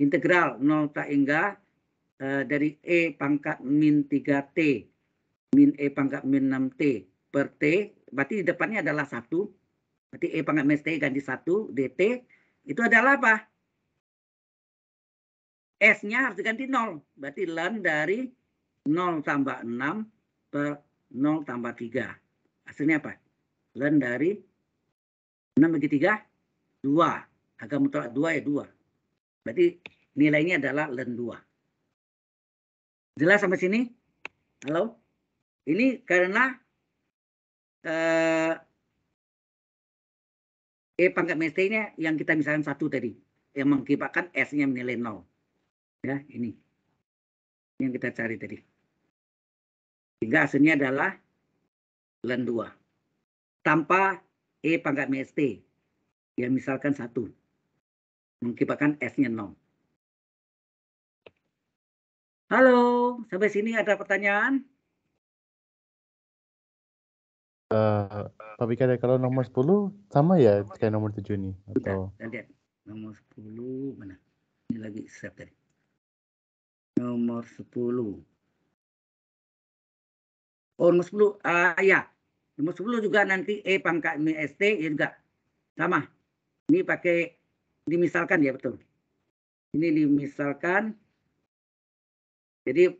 integral nol tak hingga uh, dari E pangkat min 3T, min E pangkat min 6T per T, berarti di depannya adalah satu. Berarti E pangkat min T ganti satu, DT, itu adalah apa? S-nya harus diganti 0. Berarti ln dari 0 tambah 6 per 0 tambah 3. Hasilnya apa? Ln dari 6 bagi 3, 2. Agar mutlak 2 ya 2. Berarti nilainya adalah ln 2. Jelas sampai sini? Halo? Ini karena eh, E pangkat mesinnya yang kita misalkan satu tadi. Yang mengakibatkan S-nya menilai 0 ya ini yang kita cari tadi sehingga hasilnya adalah bulan 2 tanpa E pangkat MST ya misalkan satu mengkibarkan S-nya 0 Halo, sampai sini ada pertanyaan? Uh, tapi kayak kalau nomor 10 sama ya kayak nomor 7 nih? Atau... Sudah, ya. Nomor 10 mana? Ini lagi set tadi nomor 10. Oh, nomor 10. Ah, ya. Nomor 10 juga nanti E pangkat st, ya juga. Sama. Ini pakai dimisalkan ya, betul. Ini dimisalkan. Jadi,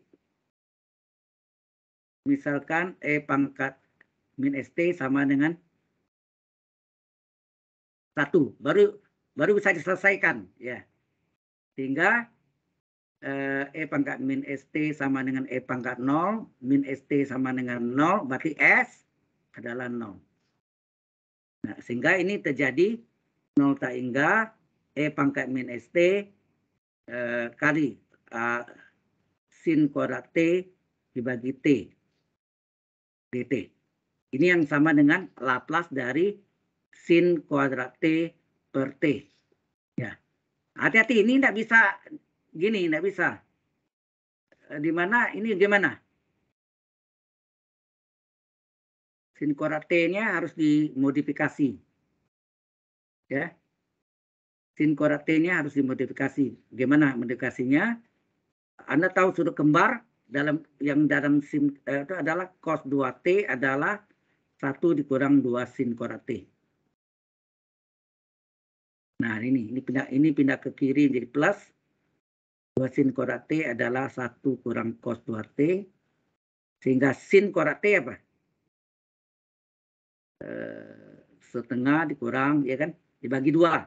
misalkan E pangkat min ST sama dengan satu baru baru bisa diselesaikan ya sehingga Eh, e pangkat min ST sama dengan E pangkat 0, min ST sama dengan 0, berarti S adalah 0. Nah, sehingga ini terjadi 0 tak hingga E pangkat min ST eh, kali eh, sin kuadrat T dibagi T dt. Ini yang sama dengan Laplace dari sin kuadrat T per T. Ya. Hati-hati, ini tidak bisa gini tidak bisa eh, di mana ini gimana sinkorat T-nya harus dimodifikasi ya sinkorat T-nya harus dimodifikasi gimana modifikasinya Anda tahu sudut kembar dalam yang dalam sin, eh, itu adalah cos 2T adalah satu dikurang dua sin T. Nah, ini ini pindah ini pindah ke kiri jadi plus bahwa sin korat T adalah 1 kurang cos 2T. Sehingga sin korat T apa? Eh, setengah dikurang, ya kan? Dibagi dua.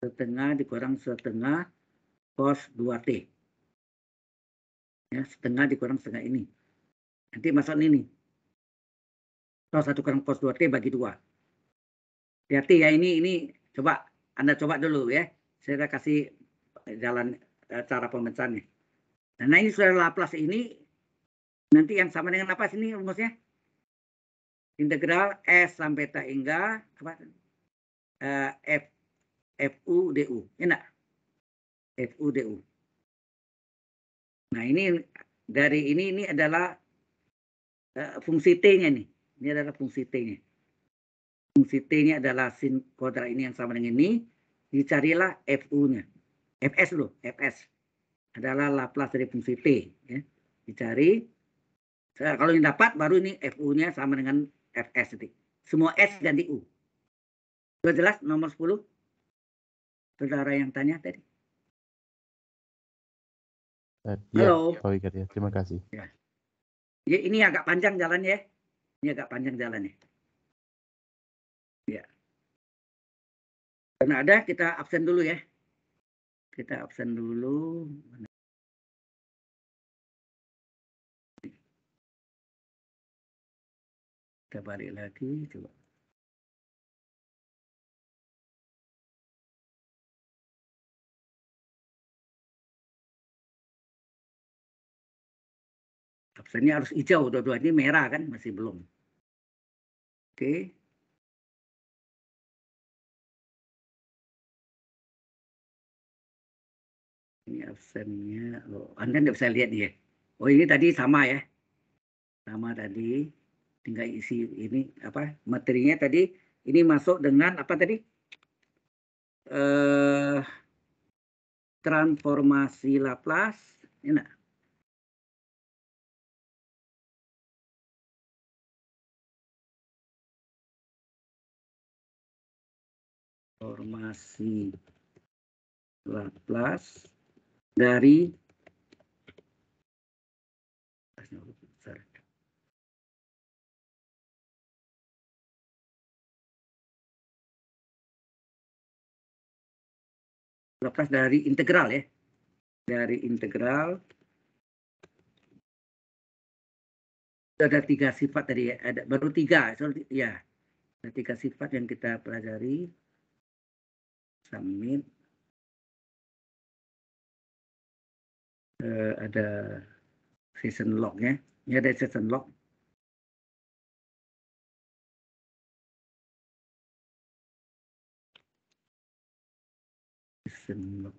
Setengah dikurang setengah cos 2T. Ya, setengah dikurang setengah ini. Nanti masuk ini. Cos 1 kurang cos 2T bagi dua. Hati-hati ya ini, ini coba Anda coba dulu ya. Saya kasih jalan Eh, cara pemecahannya. Nah, nah ini sudah Laplace ini nanti yang sama dengan apa sini rumusnya? Integral S sampai T hingga apa? Eh, F FU DU. Enak. FU DU. Nah ini dari ini ini adalah eh, fungsi T-nya nih. Ini adalah fungsi T-nya. Fungsi T-nya adalah sin kuadrat ini yang sama dengan ini. Dicarilah FU-nya fs dulu fs adalah Laplace dari fungsi t ya. dicari nah, kalau ini dapat baru ini fu-nya sama dengan fs Jadi. semua s ganti u sudah jelas nomor 10 saudara yang tanya tadi Uh, ya, Halo. Oh, ya. Terima kasih. Ya. ya ini agak panjang jalannya. Ini agak panjang jalannya. Ya. Karena ada kita absen dulu ya. Kita absen dulu. Kita balik lagi, coba. Absennya harus hijau, dua duanya merah kan, masih belum. Oke. Okay. Ini absennya. Oh, Anda nggak bisa lihat ya. Oh, ini tadi sama ya. Sama tadi. Tinggal isi ini apa materinya tadi. Ini masuk dengan apa tadi? Eh, transformasi Laplace. Enak. transformasi Laplace dari lepas dari integral ya dari integral ada tiga sifat tadi ya. ada baru tiga sorry, ya ada tiga sifat yang kita pelajari summit uh, ada season lognya. Ini ada season log. Season log.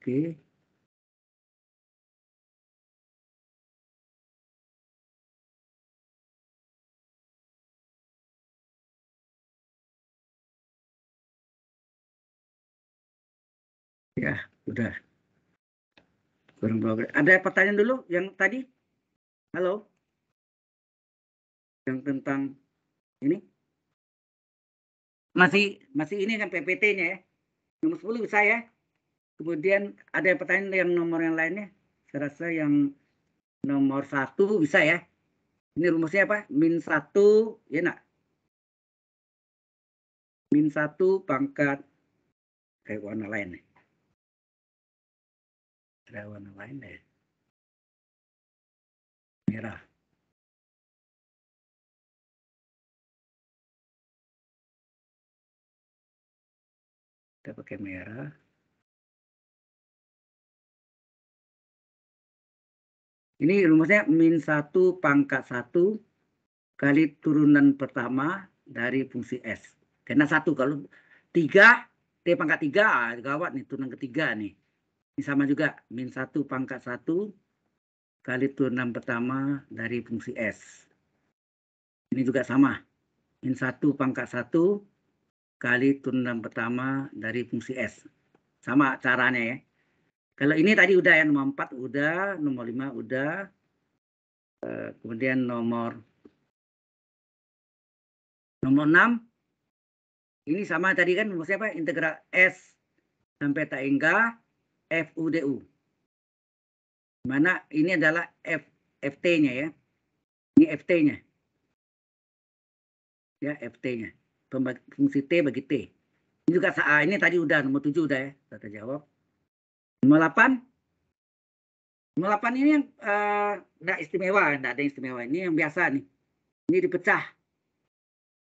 Okay. Ya, udah. Kurang progres. Ada pertanyaan dulu yang tadi? Halo? Yang tentang ini? Masih masih ini kan PPT-nya ya. Nomor 10 bisa ya. Kemudian ada pertanyaan yang nomor yang lainnya? Saya rasa yang nomor satu bisa ya. Ini rumusnya apa? Min satu, ya nak? Min satu pangkat kayak warna lain nih. ಶ್ರವಣ ವಾಯಿನೆ ya. merah. Kita pakai merah. Ini rumusnya min 1 pangkat 1 kali turunan pertama dari fungsi S. Karena 1 kalau 3, T pangkat 3, ah, gawat nih turunan ketiga nih. Ini sama juga, min 1 pangkat 1 kali turunan pertama dari fungsi S. Ini juga sama, min 1 pangkat 1 kali turunan pertama dari fungsi S. Sama caranya ya. Kalau ini tadi udah ya, nomor 4 udah, nomor 5 udah, eh, kemudian nomor nomor 6 ini sama tadi kan nomor siapa integra S sampai tak enggak. FUDU. Mana ini adalah F, FT-nya ya. Ini FT-nya. Ya, FT-nya. Fungsi T bagi T. Ini juga A ah, ini tadi udah, nomor 7 udah ya. Tata jawab. Nomor 8. Nomor 8 ini yang eh, nggak uh, istimewa, nggak ada yang istimewa. Ini yang biasa nih. Ini dipecah.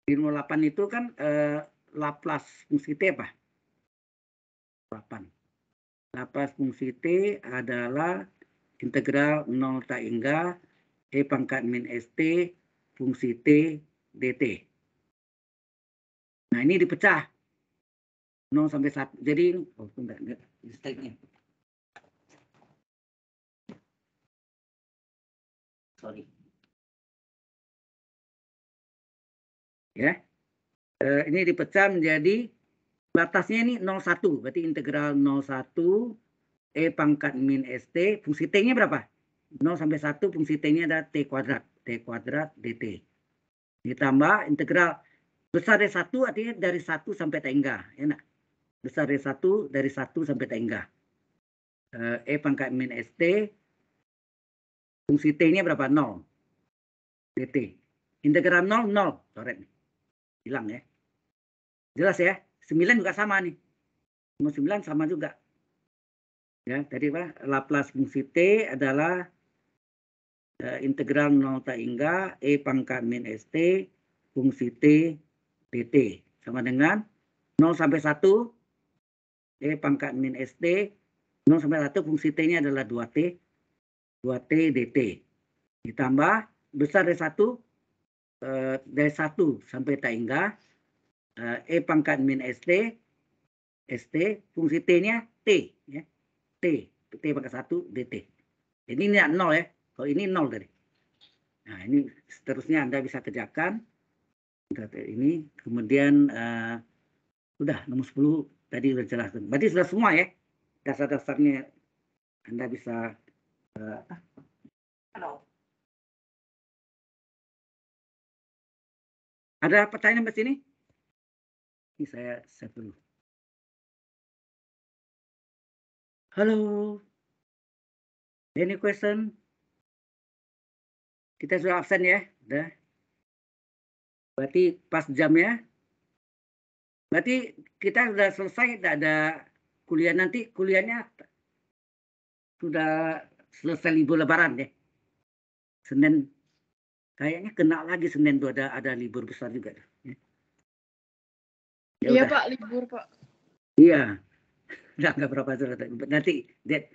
Di nomor 8 itu kan uh, Laplace fungsi T apa? 8. Lapas fungsi T adalah integral 0 tak hingga E pangkat min ST fungsi T DT. Nah ini dipecah 0 sampai 1. Jadi oh enggak, enggak. mistake Sorry. Ya. Uh, ini dipecah menjadi batasnya ini 01, berarti integral 01 E pangkat min ST, fungsi T-nya berapa? 0 sampai 1 fungsi T-nya ada T kuadrat, T kuadrat DT. Ditambah integral besar dari 1 artinya dari 1 sampai tengah, ya enak. Besar dari 1 dari 1 sampai tengah. E, e pangkat min ST, fungsi T-nya berapa? 0. DT. Integral 0, 0. Coret nih. Hilang ya. Jelas ya? 9 juga sama nih. Nomor 9 sama juga. Ya, tadi apa? Laplace fungsi T adalah uh, integral nol tak hingga E pangkat min ST fungsi T DT. Sama dengan 0 sampai 1 E pangkat min ST 0 sampai 1 fungsi T-nya adalah 2T 2T DT. Ditambah besar dari 1 eh, dari 1 sampai tak hingga Eh, e pangkat min ST, ST, fungsi T-nya T, ya. T, T pangkat satu DT. Ini ini nol ya, kalau ini nol tadi. Nah ini seterusnya Anda bisa kerjakan. Ini kemudian uh, eh, sudah nomor 10 tadi sudah jelas. Berarti sudah semua ya dasar-dasarnya Anda bisa uh, Halo. Ada pertanyaan di sini? Ini saya save dulu. Halo. Any question? Kita sudah absen ya? Udah. Berarti pas jam ya. Berarti kita sudah selesai, tidak ada kuliah nanti. Kuliahnya sudah selesai libur lebaran ya. Senin kayaknya kena lagi Senin tuh ada ada libur besar juga. Ya iya Pak, libur Pak. Iya. Udah nggak berapa surat. Nanti Dad,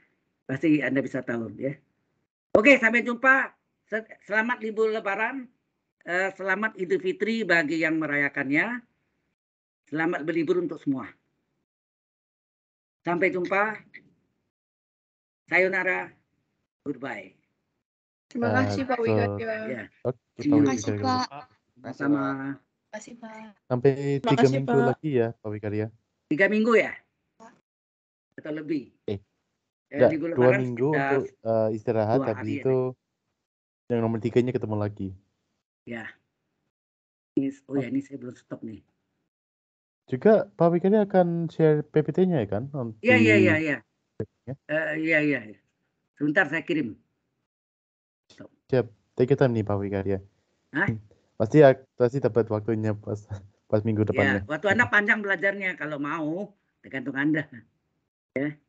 pasti Anda bisa tahu ya. Oke, sampai jumpa. Selamat libur lebaran. Eh, selamat Idul Fitri bagi yang merayakannya. Selamat berlibur untuk semua. Sampai jumpa. Sayonara. Goodbye. Terima kasih Pak Wigat. Ya. Terima kasih Pak. Sama kasih Pak. Sampai tiga kasih, minggu lagi ya Pak Wikaria. Ya. Tiga minggu ya? Atau lebih? Eh, eh enggak, minggu dua minggu untuk uh, istirahat, tapi itu ya. yang nomor tiganya ketemu lagi. Ya. Ini, oh, ya, oh. ini saya belum stop nih. Juga Pak Wikaria akan share PPT-nya ya kan? Iya, iya, iya. Iya, iya, iya. Sebentar saya kirim. Siap, take your time nih Pak Wikaria. Hah? pasti ya, pasti dapat waktunya pas pas minggu iya, depannya. Ya, waktu Anda panjang belajarnya kalau mau, tergantung Anda. Ya.